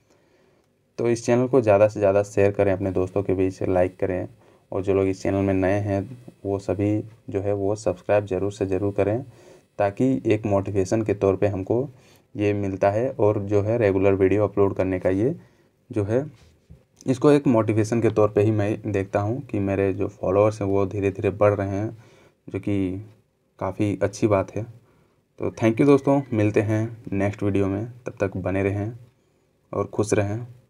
तो इस चैनल को ज़्यादा से ज़्यादा शेयर करें अपने दोस्तों के बीच लाइक करें और जो लोग इस चैनल में नए हैं वो सभी जो है वो सब्सक्राइब ज़रूर से ज़रूर करें ताकि एक मोटिवेशन के तौर पे हमको ये मिलता है और जो है रेगुलर वीडियो अपलोड करने का ये जो है इसको एक मोटिवेशन के तौर पे ही मैं देखता हूँ कि मेरे जो फॉलोअर्स हैं वो धीरे धीरे बढ़ रहे हैं जो कि काफ़ी अच्छी बात है तो थैंक यू दोस्तों मिलते हैं नेक्स्ट वीडियो में तब तक बने रहें और खुश रहें